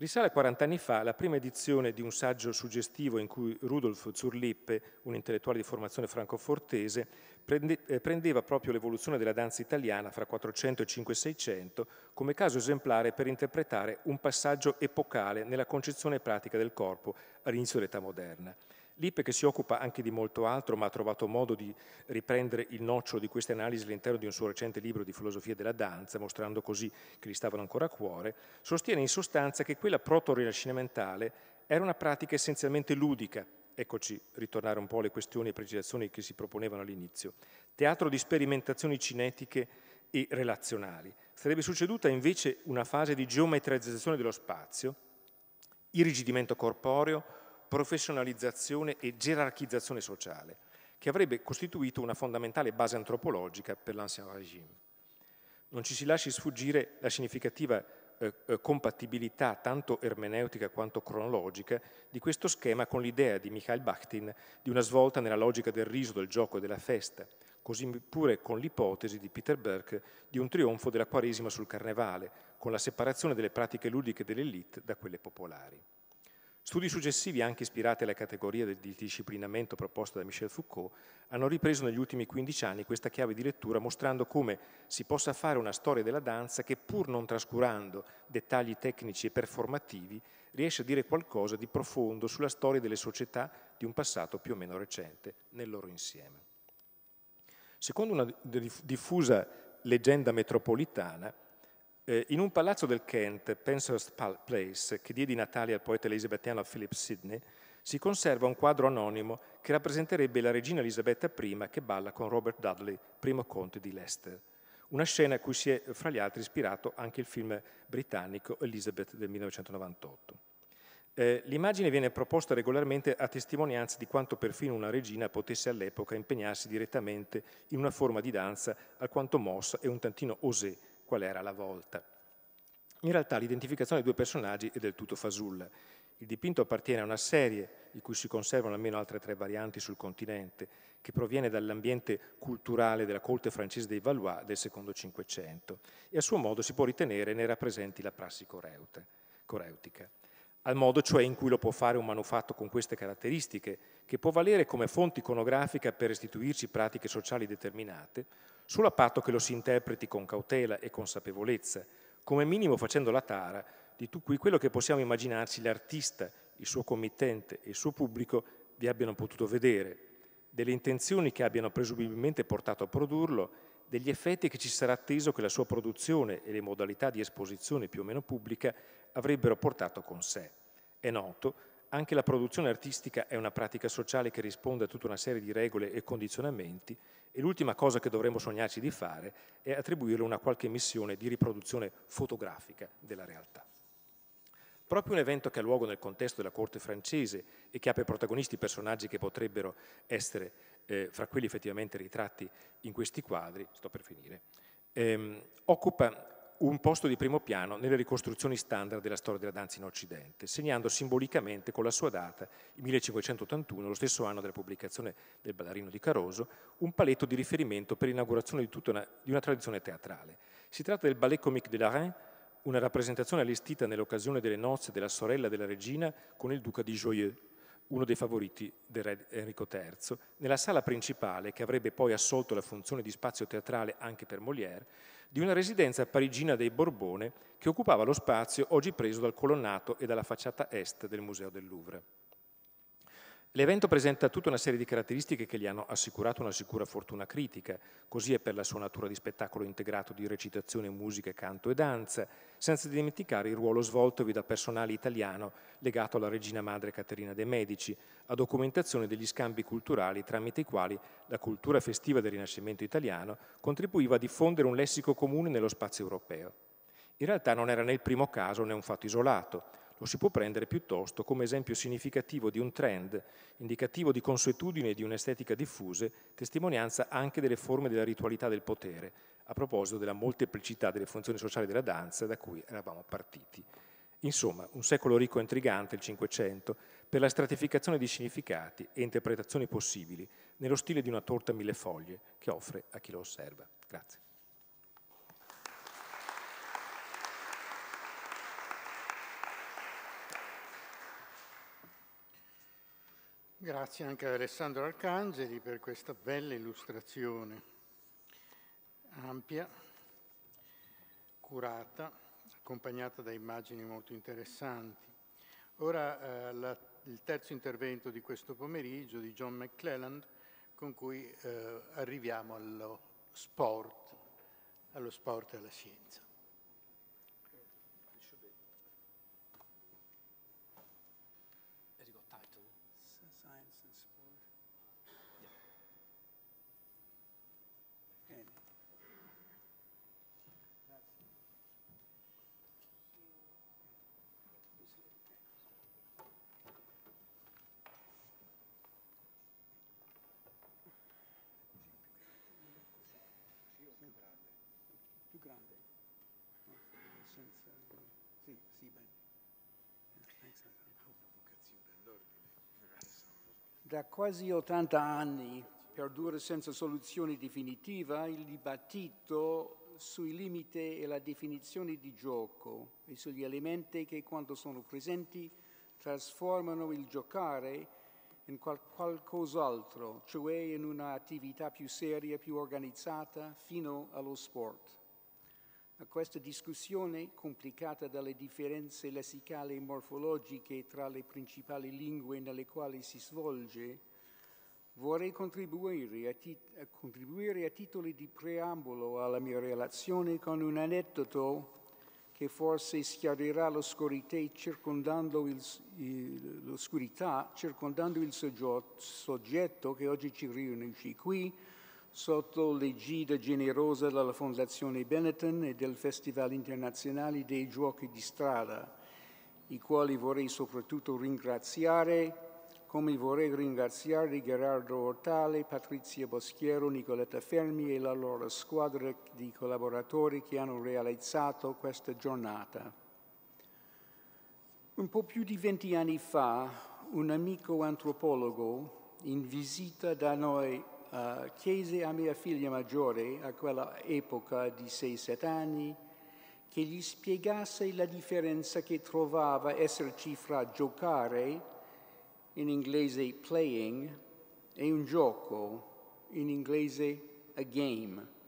Risale a 40 anni fa la prima edizione di un saggio suggestivo in cui Rudolf Zurlippe, un intellettuale di formazione francofortese, prende, eh, prendeva proprio l'evoluzione della danza italiana fra 400 e 500 come caso esemplare per interpretare un passaggio epocale nella concezione pratica del corpo all'inizio dell'età moderna. Lippe, che si occupa anche di molto altro, ma ha trovato modo di riprendere il nocciolo di queste analisi all'interno di un suo recente libro di filosofia della danza, mostrando così che gli stavano ancora a cuore, sostiene in sostanza che quella proto-rinascimentale era una pratica essenzialmente ludica, eccoci ritornare un po' alle questioni e precisazioni che si proponevano all'inizio, teatro di sperimentazioni cinetiche e relazionali. Sarebbe succeduta invece una fase di geometrizzazione dello spazio, irrigidimento corporeo, professionalizzazione e gerarchizzazione sociale, che avrebbe costituito una fondamentale base antropologica per l'ancien régime. Non ci si lasci sfuggire la significativa eh, eh, compatibilità, tanto ermeneutica quanto cronologica, di questo schema con l'idea di Mikhail Bakhtin di una svolta nella logica del riso, del gioco e della festa, così pure con l'ipotesi di Peter Burke di un trionfo della Quaresima sul Carnevale, con la separazione delle pratiche ludiche dell'elite da quelle popolari. Studi successivi, anche ispirati alla categoria di disciplinamento proposta da Michel Foucault, hanno ripreso negli ultimi 15 anni questa chiave di lettura mostrando come si possa fare una storia della danza che pur non trascurando dettagli tecnici e performativi riesce a dire qualcosa di profondo sulla storia delle società di un passato più o meno recente nel loro insieme. Secondo una diffusa leggenda metropolitana, eh, in un palazzo del Kent, Penshurst Place, che diede i natali al poeta elisabettiano Philip Sidney, si conserva un quadro anonimo che rappresenterebbe la regina Elisabetta I che balla con Robert Dudley, primo conte di Leicester. Una scena a cui si è, fra gli altri, ispirato anche il film britannico Elizabeth del 1998. Eh, l'immagine viene proposta regolarmente a testimonianza di quanto perfino una regina potesse all'epoca impegnarsi direttamente in una forma di danza alquanto mossa e un tantino osè qual era la volta. In realtà l'identificazione dei due personaggi è del tutto fasulla. Il dipinto appartiene a una serie di cui si conservano almeno altre tre varianti sul continente, che proviene dall'ambiente culturale della corte francese dei Valois del secondo Cinquecento e a suo modo si può ritenere ne rappresenti la prassi coreutica. Al modo cioè in cui lo può fare un manufatto con queste caratteristiche, che può valere come fonte iconografica per restituirci pratiche sociali determinate, solo a patto che lo si interpreti con cautela e consapevolezza, come minimo facendo la tara di tutto quello che possiamo immaginarci l'artista, il suo committente e il suo pubblico vi abbiano potuto vedere, delle intenzioni che abbiano presumibilmente portato a produrlo, degli effetti che ci sarà atteso che la sua produzione e le modalità di esposizione più o meno pubblica avrebbero portato con sé. È noto anche la produzione artistica è una pratica sociale che risponde a tutta una serie di regole e condizionamenti e l'ultima cosa che dovremmo sognarci di fare è attribuirle una qualche missione di riproduzione fotografica della realtà. Proprio un evento che ha luogo nel contesto della corte francese e che ha per protagonisti personaggi che potrebbero essere eh, fra quelli effettivamente ritratti in questi quadri, sto per finire, ehm, occupa un posto di primo piano nelle ricostruzioni standard della storia della danza in Occidente, segnando simbolicamente con la sua data, il 1581, lo stesso anno della pubblicazione del Ballarino di Caroso, un paletto di riferimento per l'inaugurazione di, tutta una, di una tradizione teatrale. Si tratta del Ballet Comique de la Reine, una rappresentazione allestita nell'occasione delle nozze della sorella della regina con il duca di Joyeux, uno dei favoriti del re Enrico III, nella sala principale, che avrebbe poi assolto la funzione di spazio teatrale anche per Molière, di una residenza parigina dei Borbone che occupava lo spazio oggi preso dal colonnato e dalla facciata est del Museo del Louvre. L'evento presenta tutta una serie di caratteristiche che gli hanno assicurato una sicura fortuna critica, così è per la sua natura di spettacolo integrato di recitazione, musica, canto e danza, senza dimenticare il ruolo svoltovi da personale italiano legato alla regina madre Caterina de' Medici, a documentazione degli scambi culturali tramite i quali la cultura festiva del Rinascimento italiano contribuiva a diffondere un lessico comune nello spazio europeo. In realtà non era né il primo caso né un fatto isolato, lo si può prendere piuttosto come esempio significativo di un trend, indicativo di consuetudine e di un'estetica diffuse, testimonianza anche delle forme della ritualità del potere, a proposito della molteplicità delle funzioni sociali della danza da cui eravamo partiti. Insomma, un secolo ricco e intrigante, il Cinquecento, per la stratificazione di significati e interpretazioni possibili, nello stile di una torta a mille foglie che offre a chi lo osserva. Grazie. Grazie anche ad Alessandro Arcangeli per questa bella illustrazione, ampia, curata, accompagnata da immagini molto interessanti. Ora eh, la, il terzo intervento di questo pomeriggio di John McClelland con cui eh, arriviamo allo sport, allo sport e alla scienza. Da quasi 80 anni perdura senza soluzione definitiva il dibattito sui limiti e la definizione di gioco e sugli elementi che quando sono presenti trasformano il giocare in qual- qualcos'altro, cioè in un'attività più seria, più organizzata, fino allo sport a questa discussione complicata dalle differenze lessicali e morfologiche tra le principali lingue nelle quali si svolge, vorrei contribuire a, tit- contribuire a titoli di preambolo alla mia relazione con un aneddoto che forse schiarirà circondando il, il, l'oscurità circondando il soggetto che oggi ci riunisce qui, sotto l'egida generosa della Fondazione Benetton e del Festival Internazionale dei Giochi di Strada, i quali vorrei soprattutto ringraziare, come vorrei ringraziare Gerardo Ortale, Patrizia Boschiero, Nicoletta Fermi e la loro squadra di collaboratori che hanno realizzato questa giornata. Un po' più di venti anni fa, un amico antropologo in visita da noi uh, chiese a mia figlia maggiore, a quella epoca di 6-7 anni, che gli spiegasse la differenza che trovava esserci fra giocare, in inglese playing, e un gioco, in inglese a game.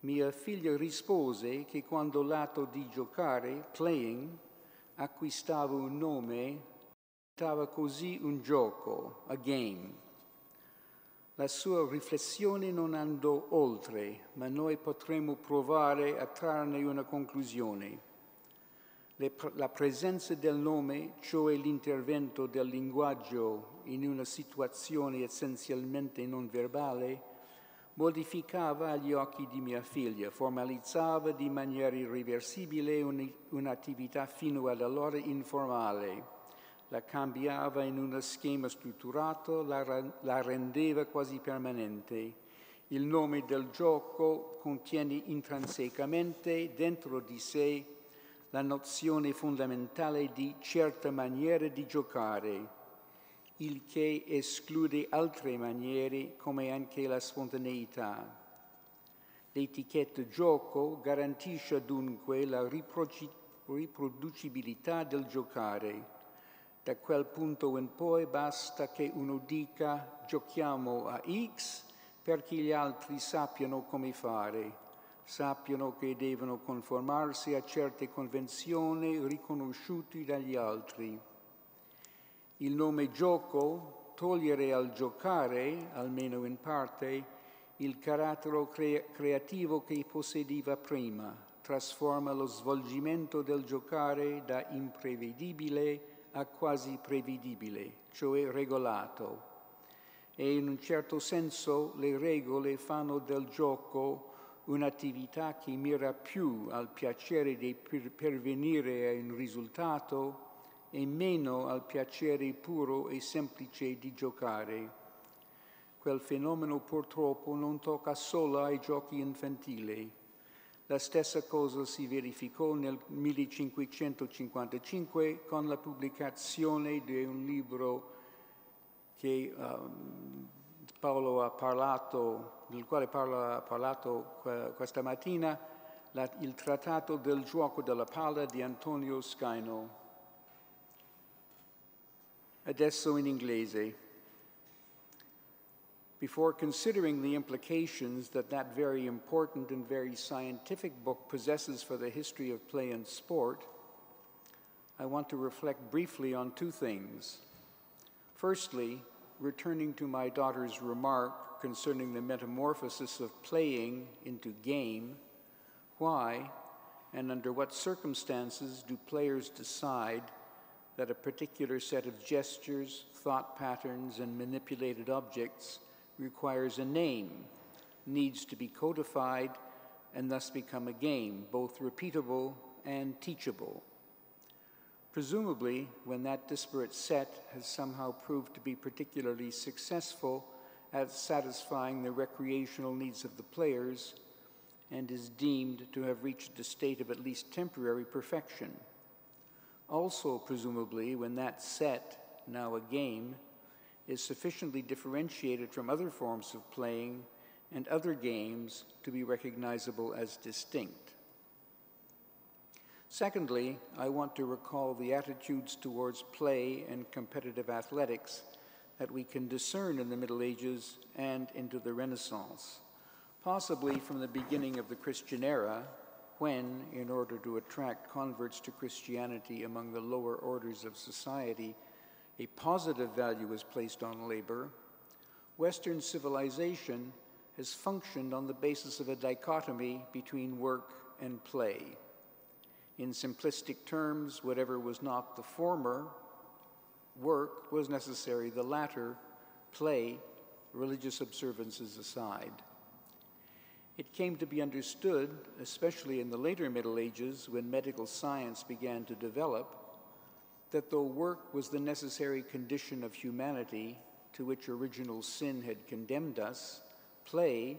Mia figlia rispose che quando l'atto di giocare, playing, acquistava un nome, diventava così un gioco, a game. La sua riflessione non andò oltre, ma noi potremmo provare a trarne una conclusione. La presenza del nome, cioè l'intervento del linguaggio in una situazione essenzialmente non verbale, modificava agli occhi di mia figlia, formalizzava di maniera irreversibile un'attività fino ad allora informale la cambiava in uno schema strutturato, la, la rendeva quasi permanente. Il nome del gioco contiene intrinsecamente dentro di sé la nozione fondamentale di certa maniera di giocare, il che esclude altre maniere come anche la spontaneità. L'etichetta gioco garantisce dunque la riproducibilità del giocare da quel punto in poi basta che uno dica giochiamo a X perché gli altri sappiano come fare, sappiano che devono conformarsi a certe convenzioni riconosciute dagli altri. Il nome gioco togliere al giocare, almeno in parte, il carattere cre- creativo che possedeva prima, trasforma lo svolgimento del giocare da imprevedibile a quasi prevedibile, cioè regolato. E in un certo senso le regole fanno del gioco un'attività che mira più al piacere di pervenire a un risultato e meno al piacere puro e semplice di giocare. Quel fenomeno purtroppo non tocca solo ai giochi infantili, la stessa cosa si verificò nel 1555 con la pubblicazione di un libro che um, Paolo ha parlato, del quale Paolo ha parlato questa mattina, la, il trattato del gioco della palla di Antonio Scaino. Adesso in inglese. before considering the implications that that very important and very scientific book possesses for the history of play and sport, I want to reflect briefly on two things. Firstly, returning to my daughter's remark concerning the metamorphosis of playing into game, why and under what circumstances do players decide that a particular set of gestures, thought patterns, and manipulated objects requires a name, needs to be codified, and thus become a game, both repeatable and teachable. Presumably, when that disparate set has somehow proved to be particularly successful at satisfying the recreational needs of the players, and is deemed to have reached a state of at least temporary perfection. Also, presumably, when that set, now a game, is sufficiently differentiated from other forms of playing and other games to be recognizable as distinct. Secondly, I want to recall the attitudes towards play and competitive athletics that we can discern in the Middle Ages and into the Renaissance, possibly from the beginning of the Christian era, when, in order to attract converts to Christianity among the lower orders of society, a positive value is placed on labor, Western civilization has functioned on the basis of a dichotomy between work and play. In simplistic terms, whatever was not the former, work, was necessary the latter, play, religious observances aside. It came to be understood, especially in the later Middle Ages when medical science began to develop, that though work was the necessary condition of humanity to which original sin had condemned us, play,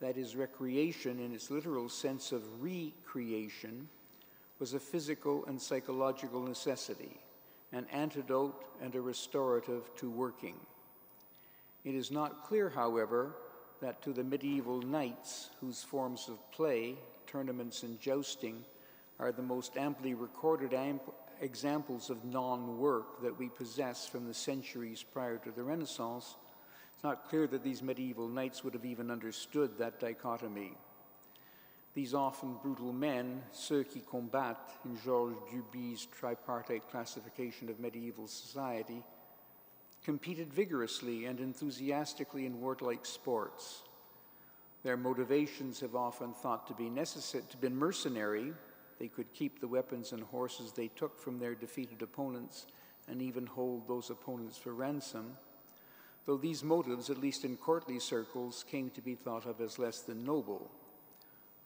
that is, recreation in its literal sense of recreation, was a physical and psychological necessity, an antidote and a restorative to working. It is not clear, however, that to the medieval knights, whose forms of play, tournaments, and jousting are the most amply recorded examples of non-work that we possess from the centuries prior to the Renaissance, it's not clear that these medieval knights would have even understood that dichotomy. These often brutal men, ceux qui combattent, in Georges Duby's tripartite classification of medieval society, competed vigorously and enthusiastically in warlike sports. Their motivations have often thought to be necessary, to be mercenary, they could keep the weapons and horses they took from their defeated opponents and even hold those opponents for ransom, though these motives, at least in courtly circles, came to be thought of as less than noble.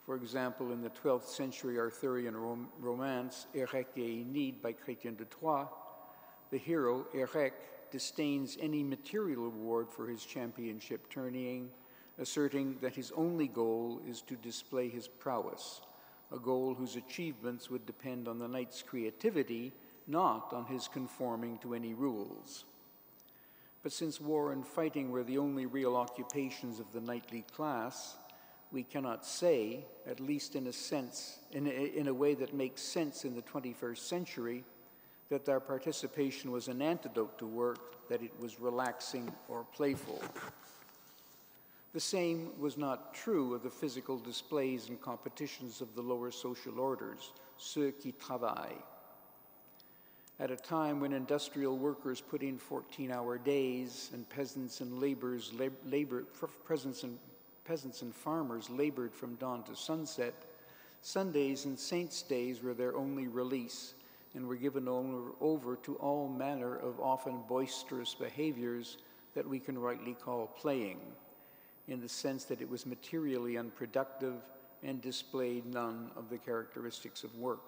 For example, in the 12th century Arthurian rom romance, Erec et Enide by Chrétien de Troyes, the hero, Erec, disdains any material award for his championship tourneying, asserting that his only goal is to display his prowess, a goal whose achievements would depend on the knight's creativity, not on his conforming to any rules. But since war and fighting were the only real occupations of the knightly class, we cannot say, at least in a sense, in a, in a way that makes sense in the 21st century, that their participation was an antidote to work, that it was relaxing or playful. The same was not true of the physical displays and competitions of the lower social orders, ceux qui travaillent. At a time when industrial workers put in 14 hour days and peasants and, laborers, and, peasants and farmers labored from dawn to sunset, Sundays and saints' days were their only release and were given over to all manner of often boisterous behaviors that we can rightly call playing in the sense that it was materially unproductive and displayed none of the characteristics of work.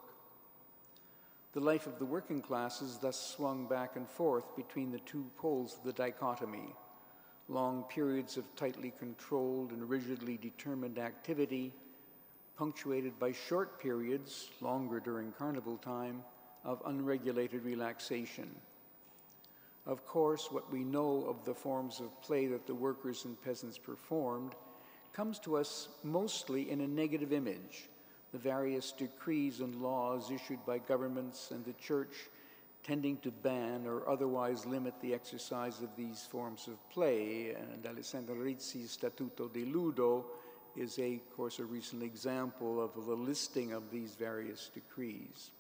The life of the working classes thus swung back and forth between the two poles of the dichotomy long periods of tightly controlled and rigidly determined activity, punctuated by short periods, longer during carnival time, of unregulated relaxation. Of course, what we know of the forms of play that the workers and peasants performed comes to us mostly in a negative image. The various decrees and laws issued by governments and the church tending to ban or otherwise limit the exercise of these forms of play, and Alessandro Rizzi's Statuto di Ludo is, a, of course, a recent example of the listing of these various decrees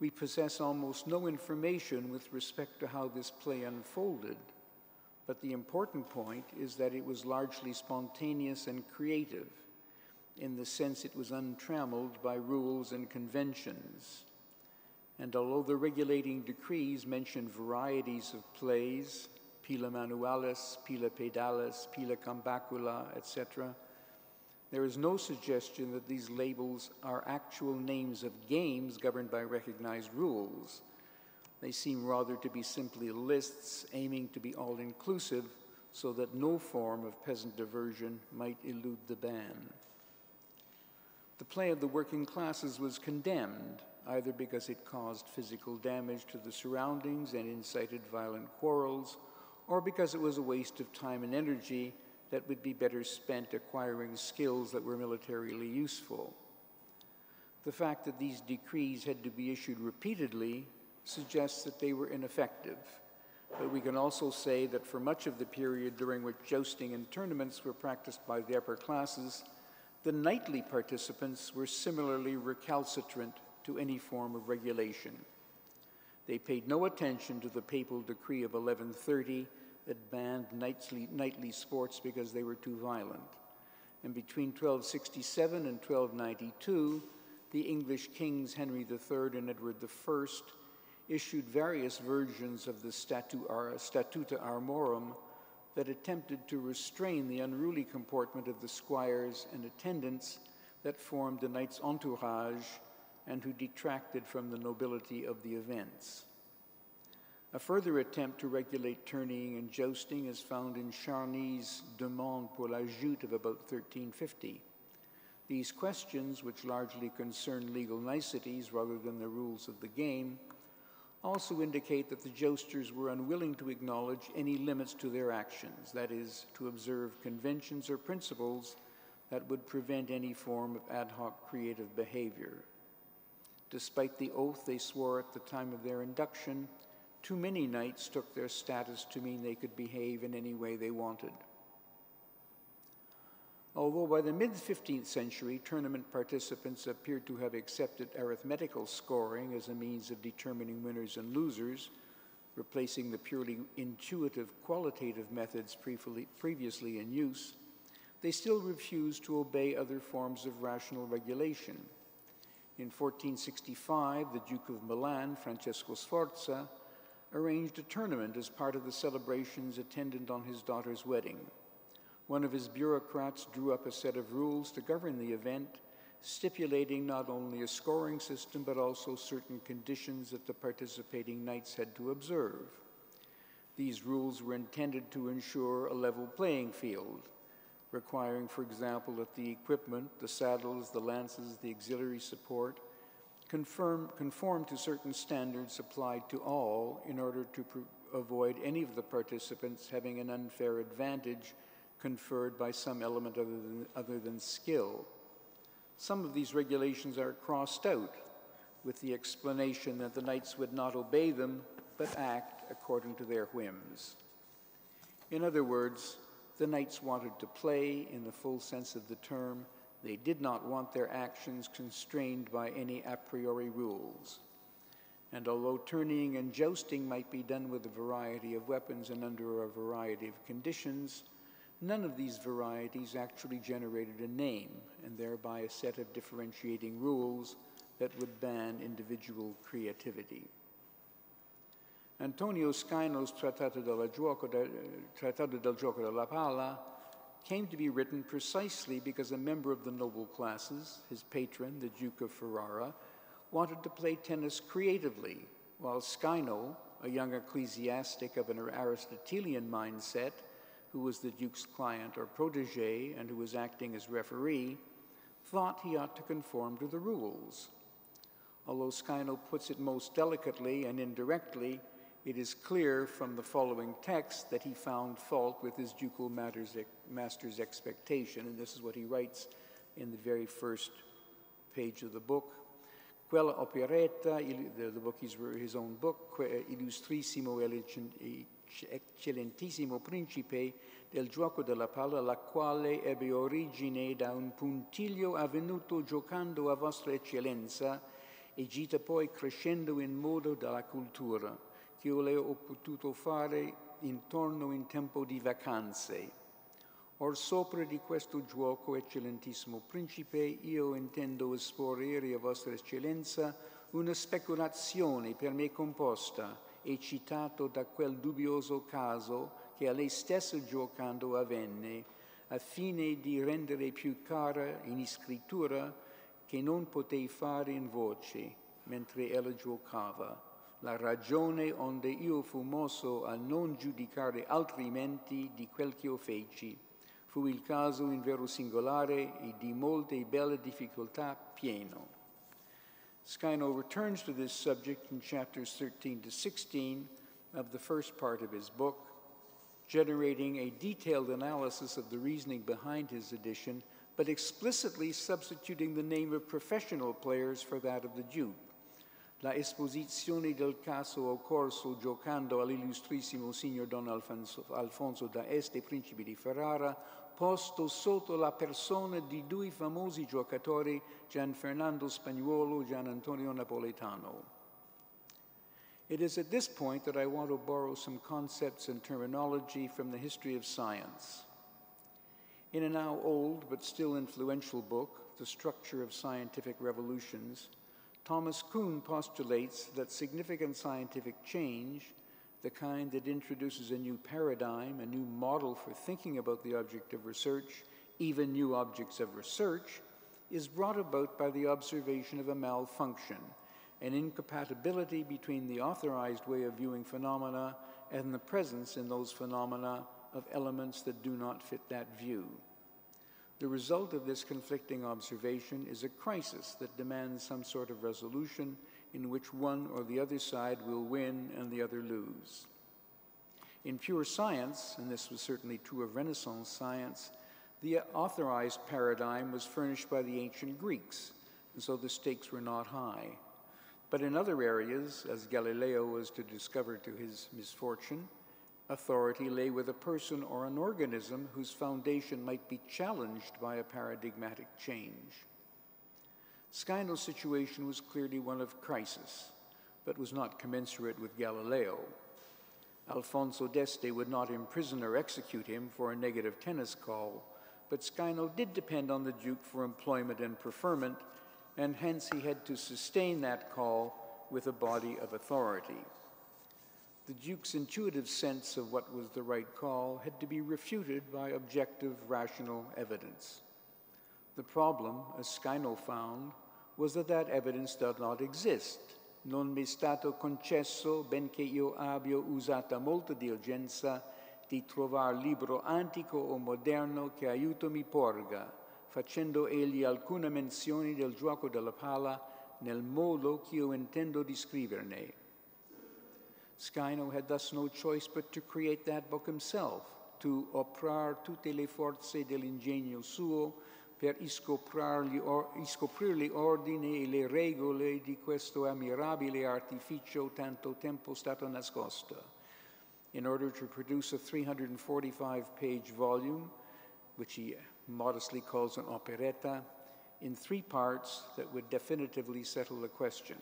we possess almost no information with respect to how this play unfolded, but the important point is that it was largely spontaneous and creative, in the sense it was untrammeled by rules and conventions. And although the regulating decrees mention varieties of plays, pila manualis, pila pedalis, pila cambacula, etc., there is no suggestion that these labels are actual names of games governed by recognized rules. They seem rather to be simply lists aiming to be all inclusive so that no form of peasant diversion might elude the ban. The play of the working classes was condemned, either because it caused physical damage to the surroundings and incited violent quarrels, or because it was a waste of time and energy that would be better spent acquiring skills that were militarily useful. The fact that these decrees had to be issued repeatedly suggests that they were ineffective. But we can also say that for much of the period during which jousting and tournaments were practiced by the upper classes, the knightly participants were similarly recalcitrant to any form of regulation. They paid no attention to the papal decree of 1130 that banned nightly, nightly sports because they were too violent. And between 1267 and 1292, the English kings Henry III and Edward I issued various versions of the Statuta Armorum that attempted to restrain the unruly comportment of the squires and attendants that formed the knight's entourage and who detracted from the nobility of the events. A further attempt to regulate turning and jousting is found in Charny's Demande pour la Joute of about 1350. These questions, which largely concern legal niceties rather than the rules of the game, also indicate that the jousters were unwilling to acknowledge any limits to their actions, that is, to observe conventions or principles that would prevent any form of ad hoc creative behavior. Despite the oath they swore at the time of their induction, too many knights took their status to mean they could behave in any way they wanted. Although by the mid 15th century, tournament participants appeared to have accepted arithmetical scoring as a means of determining winners and losers, replacing the purely intuitive qualitative methods previously in use, they still refused to obey other forms of rational regulation. In 1465, the Duke of Milan, Francesco Sforza, arranged a tournament as part of the celebrations attendant on his daughter's wedding. One of his bureaucrats drew up a set of rules to govern the event, stipulating not only a scoring system but also certain conditions that the participating knights had to observe. These rules were intended to ensure a level playing field, requiring, for example, that the equipment, the saddles, the lances, the auxiliary support, confirm, conform to certain standards applied to all in order to avoid any of the participants having an unfair advantage conferred by some element other than, other than skill. Some of these regulations are crossed out with the explanation that the knights would not obey them, but act according to their whims. In other words, the knights wanted to play in the full sense of the term they did not want their actions constrained by any a priori rules. And although tourneying and jousting might be done with a variety of weapons and under a variety of conditions, none of these varieties actually generated a name and thereby a set of differentiating rules that would ban individual creativity. Antonio Scaino's Trattato, Gioco de, Trattato del Gioco della Palla came to be written precisely because a member of the noble classes, his patron, the Duke of Ferrara, wanted to play tennis creatively, while Skino, a young ecclesiastic of an Aristotelian mindset, who was the Duke's client or protege and who was acting as referee, thought he ought to conform to the rules. Although Skino puts it most delicately and indirectly, it is clear from the following text that he found fault with his ducal master's expectation, and this is what he writes in the very first page of the book. Quella operetta, the, the book is his own book, eh, illustrissimo eccellentissimo principe del gioco della palla, la quale ebbe origine da un puntiglio avvenuto giocando a vostra eccellenza e gita poi crescendo in modo dalla cultura che io le ho potuto fare intorno in tempo di vacanze. Or sopra di questo gioco, eccellentissimo principe, io intendo esporre a vostra eccellenza una speculazione per me composta e citato da quel dubbioso caso che a lei stessa giocando avvenne, a fine di rendere più cara in scrittura che non potei fare in voce mentre ella giocava la ragione onde io fu mosso a non giudicare altrimenti di quel che io feci. Fu il caso in vero singolare e di molte belle difficoltà pieno. Skino returns to this subject in chapters 13 to 16 of the first part of his book, generating a detailed analysis of the reasoning behind his edition, but explicitly substituting the name of professional players for that of the Duke la esposizione del caso occorso giocando all'illustrissimo signor Don Alfonso, Alfonso da Este, principe di Ferrara, posto sotto la persona di due famosi giocatori, Gian Fernando Spagnuolo e Gian Antonio Napoletano. It is at this point that I want to borrow some concepts and terminology from the history of science. In a now old but still influential book, The Structure of Scientific Revolutions, Thomas Kuhn postulates that significant scientific change, the kind that introduces a new paradigm, a new model for thinking about the object of research, even new objects of research, is brought about by the observation of a malfunction, an incompatibility between the authorized way of viewing phenomena and the presence in those phenomena of elements that do not fit that view. The result of this conflicting observation is a crisis that demands some sort of resolution in which one or the other side will win and the other lose. In pure science, and this was certainly true of Renaissance science, the authorized paradigm was furnished by the ancient Greeks, and so the stakes were not high. But in other areas, as Galileo was to discover to his misfortune, authority lay with a person or an organism whose foundation might be challenged by a paradigmatic change. Scinel's situation was clearly one of crisis, but was not commensurate with Galileo. Alfonso d'Este would not imprison or execute him for a negative tennis call, but Scinel did depend on the Duke for employment and preferment, and hence he had to sustain that call with a body of authority the Duke's intuitive sense of what was the right call had to be refuted by objective, rational evidence. The problem, as Skyno found, was that that evidence does not exist. Non mi è stato concesso, benché io abbia usata molta diligenza, di trovar libro antico o moderno che aiuto mi porga, facendo egli alcuna menzione del gioco della pala nel modo che io intendo descriverne. Scaino had thus no choice but to create that book himself, to oprar tutte le forze dell'ingegno suo per iscoprirli, gli ordini e le regole di questo ammirabile artificio tanto tempo stato nascosto. In order to produce a 345-page volume, which he modestly calls an operetta, in three parts that would definitively settle the question.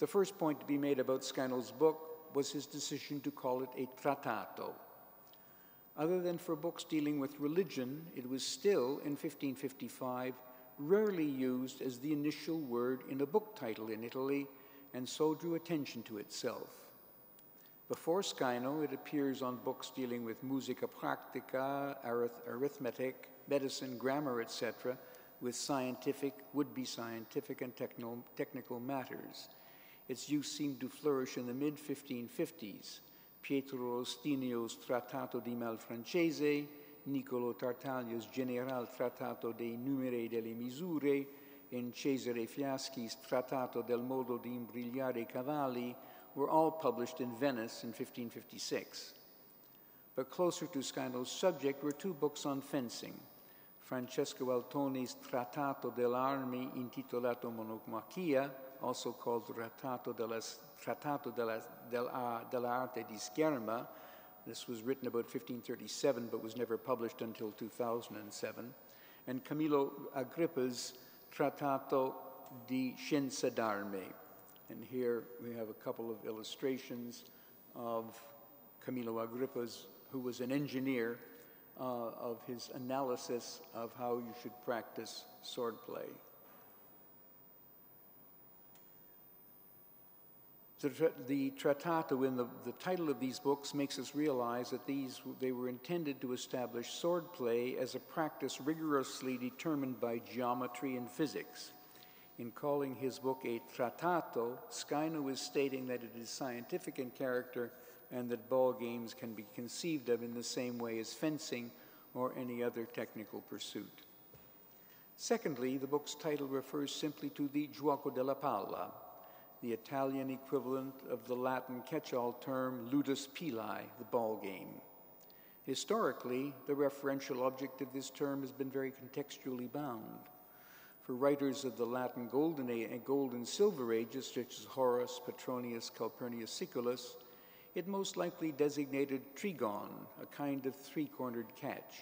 The first point to be made about Scinell's book was his decision to call it a trattato. Other than for books dealing with religion, it was still, in 1555, rarely used as the initial word in a book title in Italy, and so drew attention to itself. Before Skino, it appears on books dealing with musica practica, arith arithmetic, medicine, grammar, etc., with scientific, would be scientific, and techno technical matters. Its use seemed to flourish in the mid-1550s. Pietro Rostinio's Trattato di Malfrancese, Niccolo Tartaglia's General Trattato dei Numeri e delle Misure, and Cesare Fiaschi's Trattato del Modo di Imbrigliare i Cavalli were all published in Venice in 1556. But closer to Scandal's subject were two books on fencing, Francesco Altoni's Trattato dell'Armi intitolato Monomachia also called Trattato della, Trattato della, della, Arte di Scherma. This was written about 1537, but was never published until 2007. And Camillo Agrippa's Trattato di Scienza d'Arme. And here we have a couple of illustrations of Camillo Agrippa's, who was an engineer, uh, of his analysis of how you should practice swordplay. The, the Trattato in the, the title of these books makes us realize that these, they were intended to establish swordplay as a practice rigorously determined by geometry and physics. In calling his book a Trattato, Skino is stating that it is scientific in character and that ball games can be conceived of in the same way as fencing or any other technical pursuit. Secondly, the book's title refers simply to the giuoco della Palla, the Italian equivalent of the Latin catch-all term ludus pilae, the ball game. Historically, the referential object of this term has been very contextually bound. For writers of the Latin Golden, and uh, golden and Silver Ages, such as Horace, Petronius, Calpurnius Siculus, it most likely designated trigon, a kind of three-cornered catch.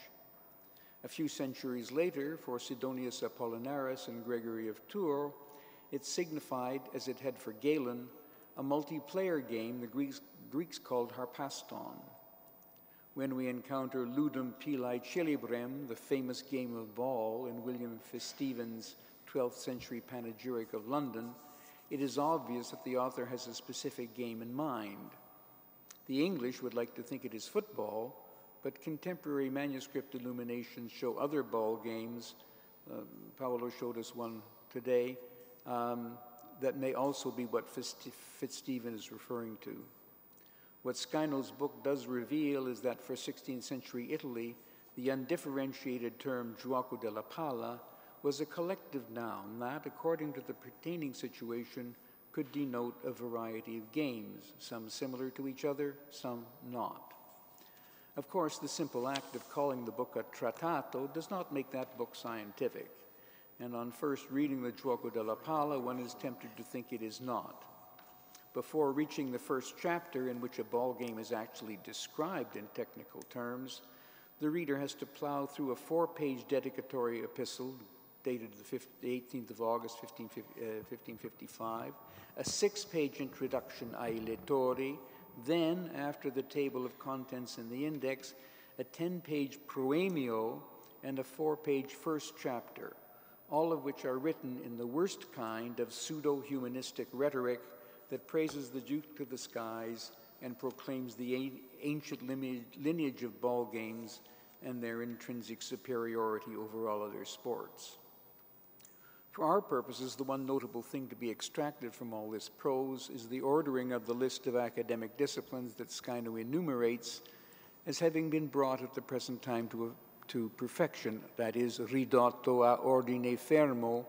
A few centuries later, for Sidonius Apollinaris and Gregory of Tours, it signified, as it had for Galen, a multiplayer game the Greeks, Greeks called Harpaston. When we encounter Ludum Pilae Celebrem, the famous game of ball in William Fitzstephen's 12th century panegyric of London, it is obvious that the author has a specific game in mind. The English would like to think it is football, but contemporary manuscript illuminations show other ball games. Uh, Paolo showed us one today, um, that may also be what Fitzstephen is referring to. What Scinel's book does reveal is that for 16th century Italy, the undifferentiated term Giuoco della Palla was a collective noun that, according to the pertaining situation, could denote a variety of games, some similar to each other, some not. Of course, the simple act of calling the book a trattato does not make that book scientific and on first reading the Gioco della Palla, one is tempted to think it is not. Before reaching the first chapter, in which a ball game is actually described in technical terms, the reader has to plow through a four page dedicatory epistle dated the 18th of August 1555, uh, a six page introduction ai lettori, then, after the table of contents in the index, a 10 page proemio and a four page first chapter all of which are written in the worst kind of pseudo humanistic rhetoric that praises the Duke to the skies and proclaims the ancient lineage of ball games and their intrinsic superiority over all other sports. For our purposes, the one notable thing to be extracted from all this prose is the ordering of the list of academic disciplines that Skyno enumerates as having been brought at the present time to a to perfection, that is, ridotto a ordine fermo,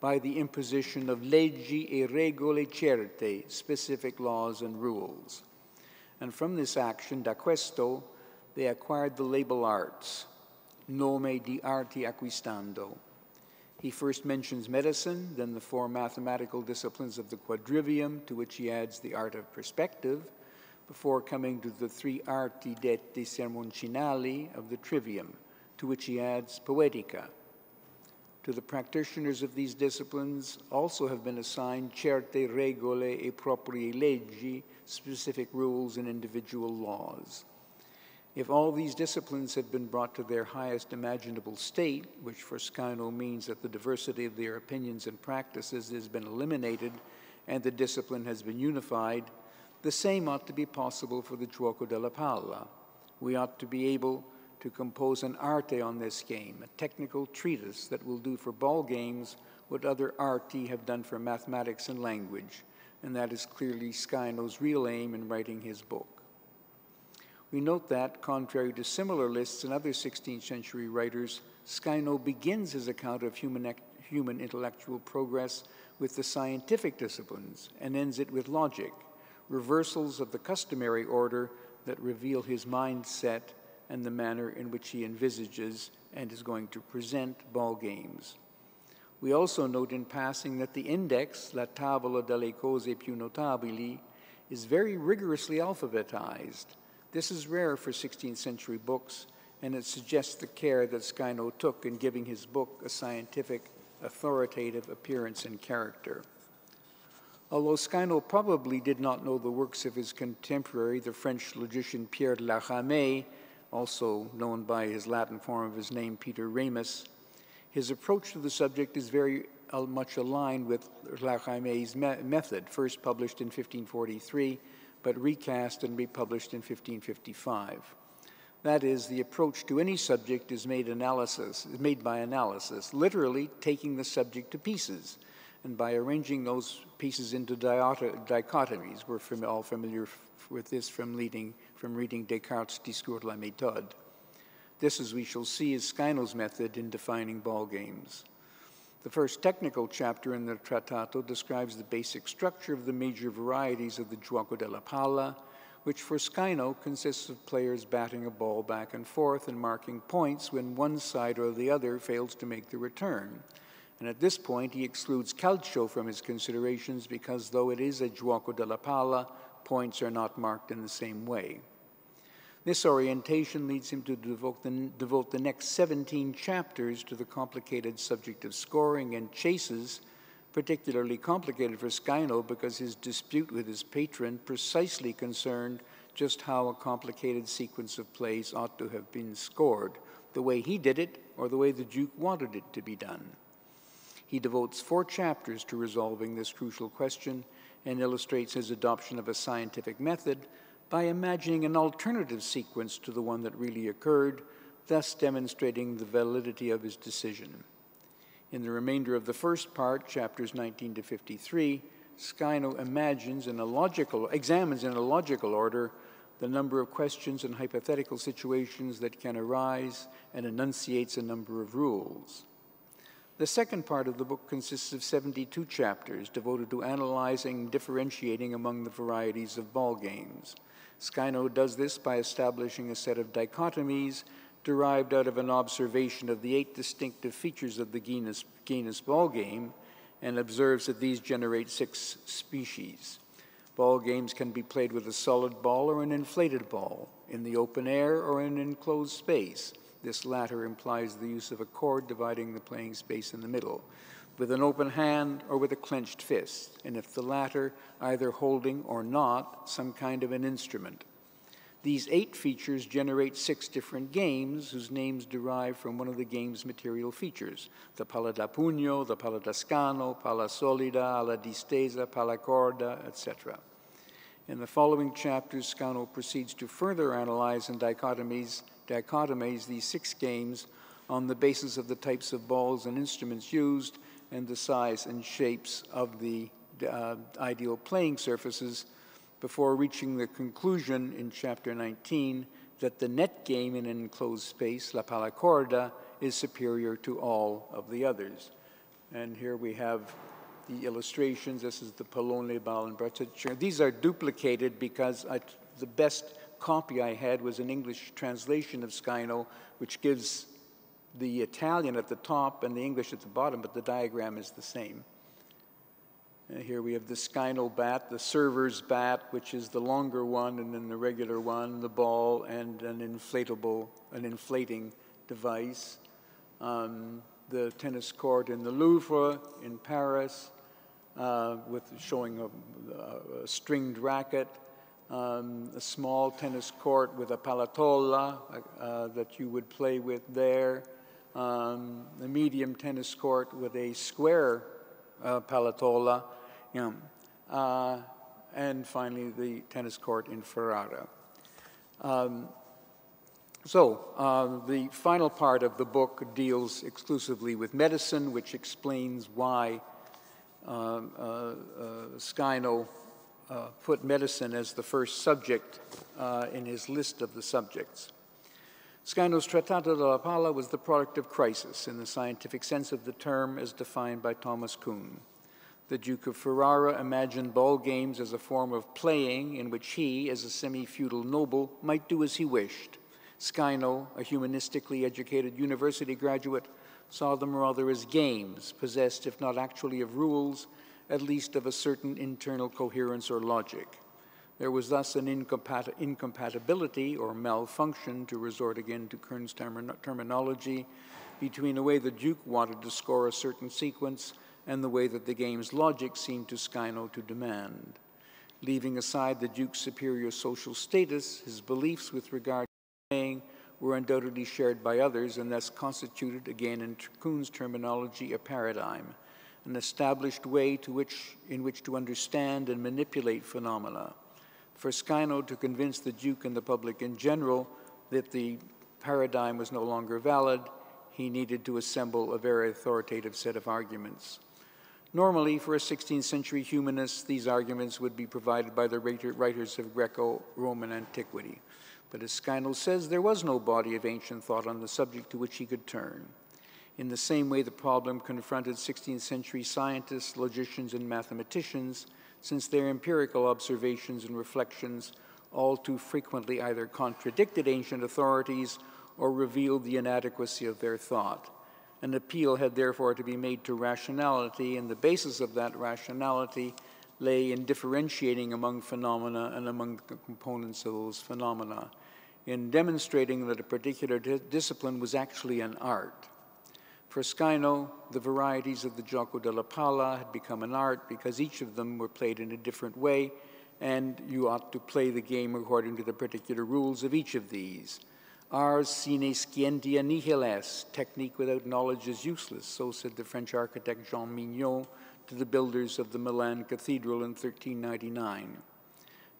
by the imposition of leggi e regole certe, specific laws and rules. And from this action, da questo, they acquired the label arts, nome di arti acquistando. He first mentions medicine, then the four mathematical disciplines of the quadrivium, to which he adds the art of perspective, before coming to the three arti detti sermoncinali of the trivium, to which he adds Poetica. To the practitioners of these disciplines also have been assigned certe regole e proprie leggi, specific rules and individual laws. If all these disciplines had been brought to their highest imaginable state, which for Skino means that the diversity of their opinions and practices has been eliminated and the discipline has been unified, the same ought to be possible for the gioco della Palla. We ought to be able to compose an arte on this game, a technical treatise that will do for ball games what other arti have done for mathematics and language, and that is clearly Skyno's real aim in writing his book. We note that, contrary to similar lists in other 16th century writers, Skyno begins his account of human, human intellectual progress with the scientific disciplines and ends it with logic, reversals of the customary order that reveal his mindset and the manner in which he envisages and is going to present ball games. We also note in passing that the index, La Tavola delle Cose Più Notabili, is very rigorously alphabetized. This is rare for 16th century books, and it suggests the care that Skino took in giving his book a scientific, authoritative appearance and character. Although Skino probably did not know the works of his contemporary, the French logician Pierre de la Ramée, also known by his Latin form of his name, Peter Ramus, his approach to the subject is very uh, much aligned with La me method, first published in 1543, but recast and republished in 1555. That is, the approach to any subject is made analysis, is made by analysis, literally taking the subject to pieces, and by arranging those pieces into dichotomies. We're all familiar with this from leading from reading Descartes' Discours de la Méthode. This, as we shall see, is Skinel's method in defining ball games. The first technical chapter in the Trattato describes the basic structure of the major varieties of the gioco della palla, which for Skino consists of players batting a ball back and forth and marking points when one side or the other fails to make the return. And at this point, he excludes calcio from his considerations because though it is a gioco della palla, points are not marked in the same way. This orientation leads him to devote the, devote the next 17 chapters to the complicated subject of scoring and chases, particularly complicated for Skino because his dispute with his patron precisely concerned just how a complicated sequence of plays ought to have been scored, the way he did it or the way the Duke wanted it to be done. He devotes four chapters to resolving this crucial question and illustrates his adoption of a scientific method by imagining an alternative sequence to the one that really occurred, thus demonstrating the validity of his decision. In the remainder of the first part, chapters 19 to 53, Skino imagines in a logical, examines in a logical order the number of questions and hypothetical situations that can arise and enunciates a number of rules. The second part of the book consists of 72 chapters devoted to analyzing, differentiating among the varieties of ball games. Skyno does this by establishing a set of dichotomies derived out of an observation of the eight distinctive features of the genus, genus ball game and observes that these generate six species. Ball games can be played with a solid ball or an inflated ball, in the open air or in an enclosed space. This latter implies the use of a cord dividing the playing space in the middle with an open hand or with a clenched fist, and if the latter, either holding or not some kind of an instrument. These eight features generate six different games whose names derive from one of the game's material features the pala da pugno, the pala da scano, pala solida, alla distesa, pala corda, etc. In the following chapters, Scano proceeds to further analyze and dichotomize, dichotomize these six games on the basis of the types of balls and instruments used and the size and shapes of the uh, ideal playing surfaces before reaching the conclusion in Chapter 19 that the net game in an enclosed space, La Palacorda, is superior to all of the others. And here we have the illustrations. This is the Polone Balenbretica. These are duplicated because I, the best copy I had was an English translation of Skino, which gives the Italian at the top and the English at the bottom, but the diagram is the same. Uh, here we have the skinal bat, the server's bat, which is the longer one, and then the regular one, the ball, and an inflatable, an inflating device. Um, the tennis court in the Louvre in Paris, uh, with showing a, a stringed racket. Um, a small tennis court with a palatola uh, that you would play with there um, a medium tennis court with a square uh, palatola, you know, uh, and finally the tennis court in Ferrara. Um, so, uh, the final part of the book deals exclusively with medicine, which explains why uh, uh, uh, Skino put medicine as the first subject in his list of the subjects. Scano's Trattato della Palla was the product of crisis in the scientific sense of the term as defined by Thomas Kuhn. The Duke of Ferrara imagined ball games as a form of playing in which he, as a semi-feudal noble, might do as he wished. Skino, a humanistically educated university graduate, saw them rather as games, possessed, if not actually of rules, at least of a certain internal coherence or logic. There was thus an incompat incompatibility or malfunction, to resort again to Kern's term terminology, between the way the Duke wanted to score a certain sequence and the way that the game's logic seemed to Skyno to demand. Leaving aside the Duke's superior social status, his beliefs with regard to playing were undoubtedly shared by others and thus constituted, again in Kuhn's terminology, a paradigm, an established way to which, in which to understand and manipulate phenomena for Skino to convince the Duke and the public in general that the paradigm was no longer valid, he needed to assemble a very authoritative set of arguments. Normally, for a 16th century humanist, these arguments would be provided by the writers of Greco-Roman antiquity. But as Skinel says, there was no body of ancient thought on the subject to which he could turn. In the same way the problem confronted 16th century scientists, logicians, and mathematicians, since their empirical observations and reflections all too frequently either contradicted ancient authorities or revealed the inadequacy of their thought. An appeal had therefore to be made to rationality, and the basis of that rationality lay in differentiating among phenomena and among the components of those phenomena, in demonstrating that a particular di discipline was actually an art for Skino, the varieties of the Gioco della Palla had become an art because each of them were played in a different way, and you ought to play the game according to the particular rules of each of these. Ars sine scientia nihil est, technique without knowledge is useless, so said the French architect Jean Mignon to the builders of the Milan Cathedral in 1399.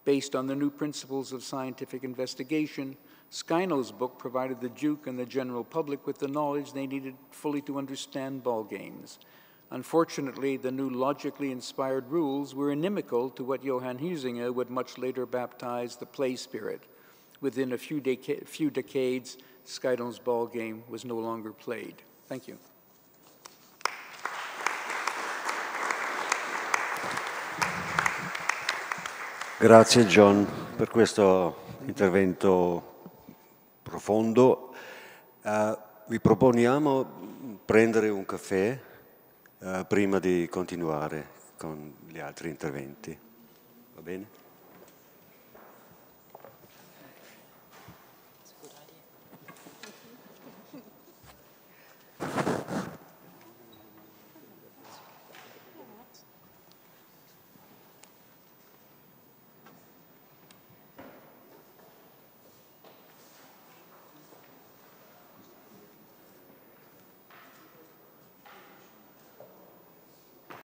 Based on the new principles of scientific investigation, Skino's book provided the Duke and the general public with the knowledge they needed fully to understand ball games. Unfortunately, the new logically inspired rules were inimical to what Johann Husinger would much later baptize the play spirit. Within a few, deca few decades, Skino's ball game was no longer played. Thank you. Grazie John per questo intervento profondo. Uh, vi proponiamo prendere un caffè uh, prima di continuare con gli altri interventi. Va bene?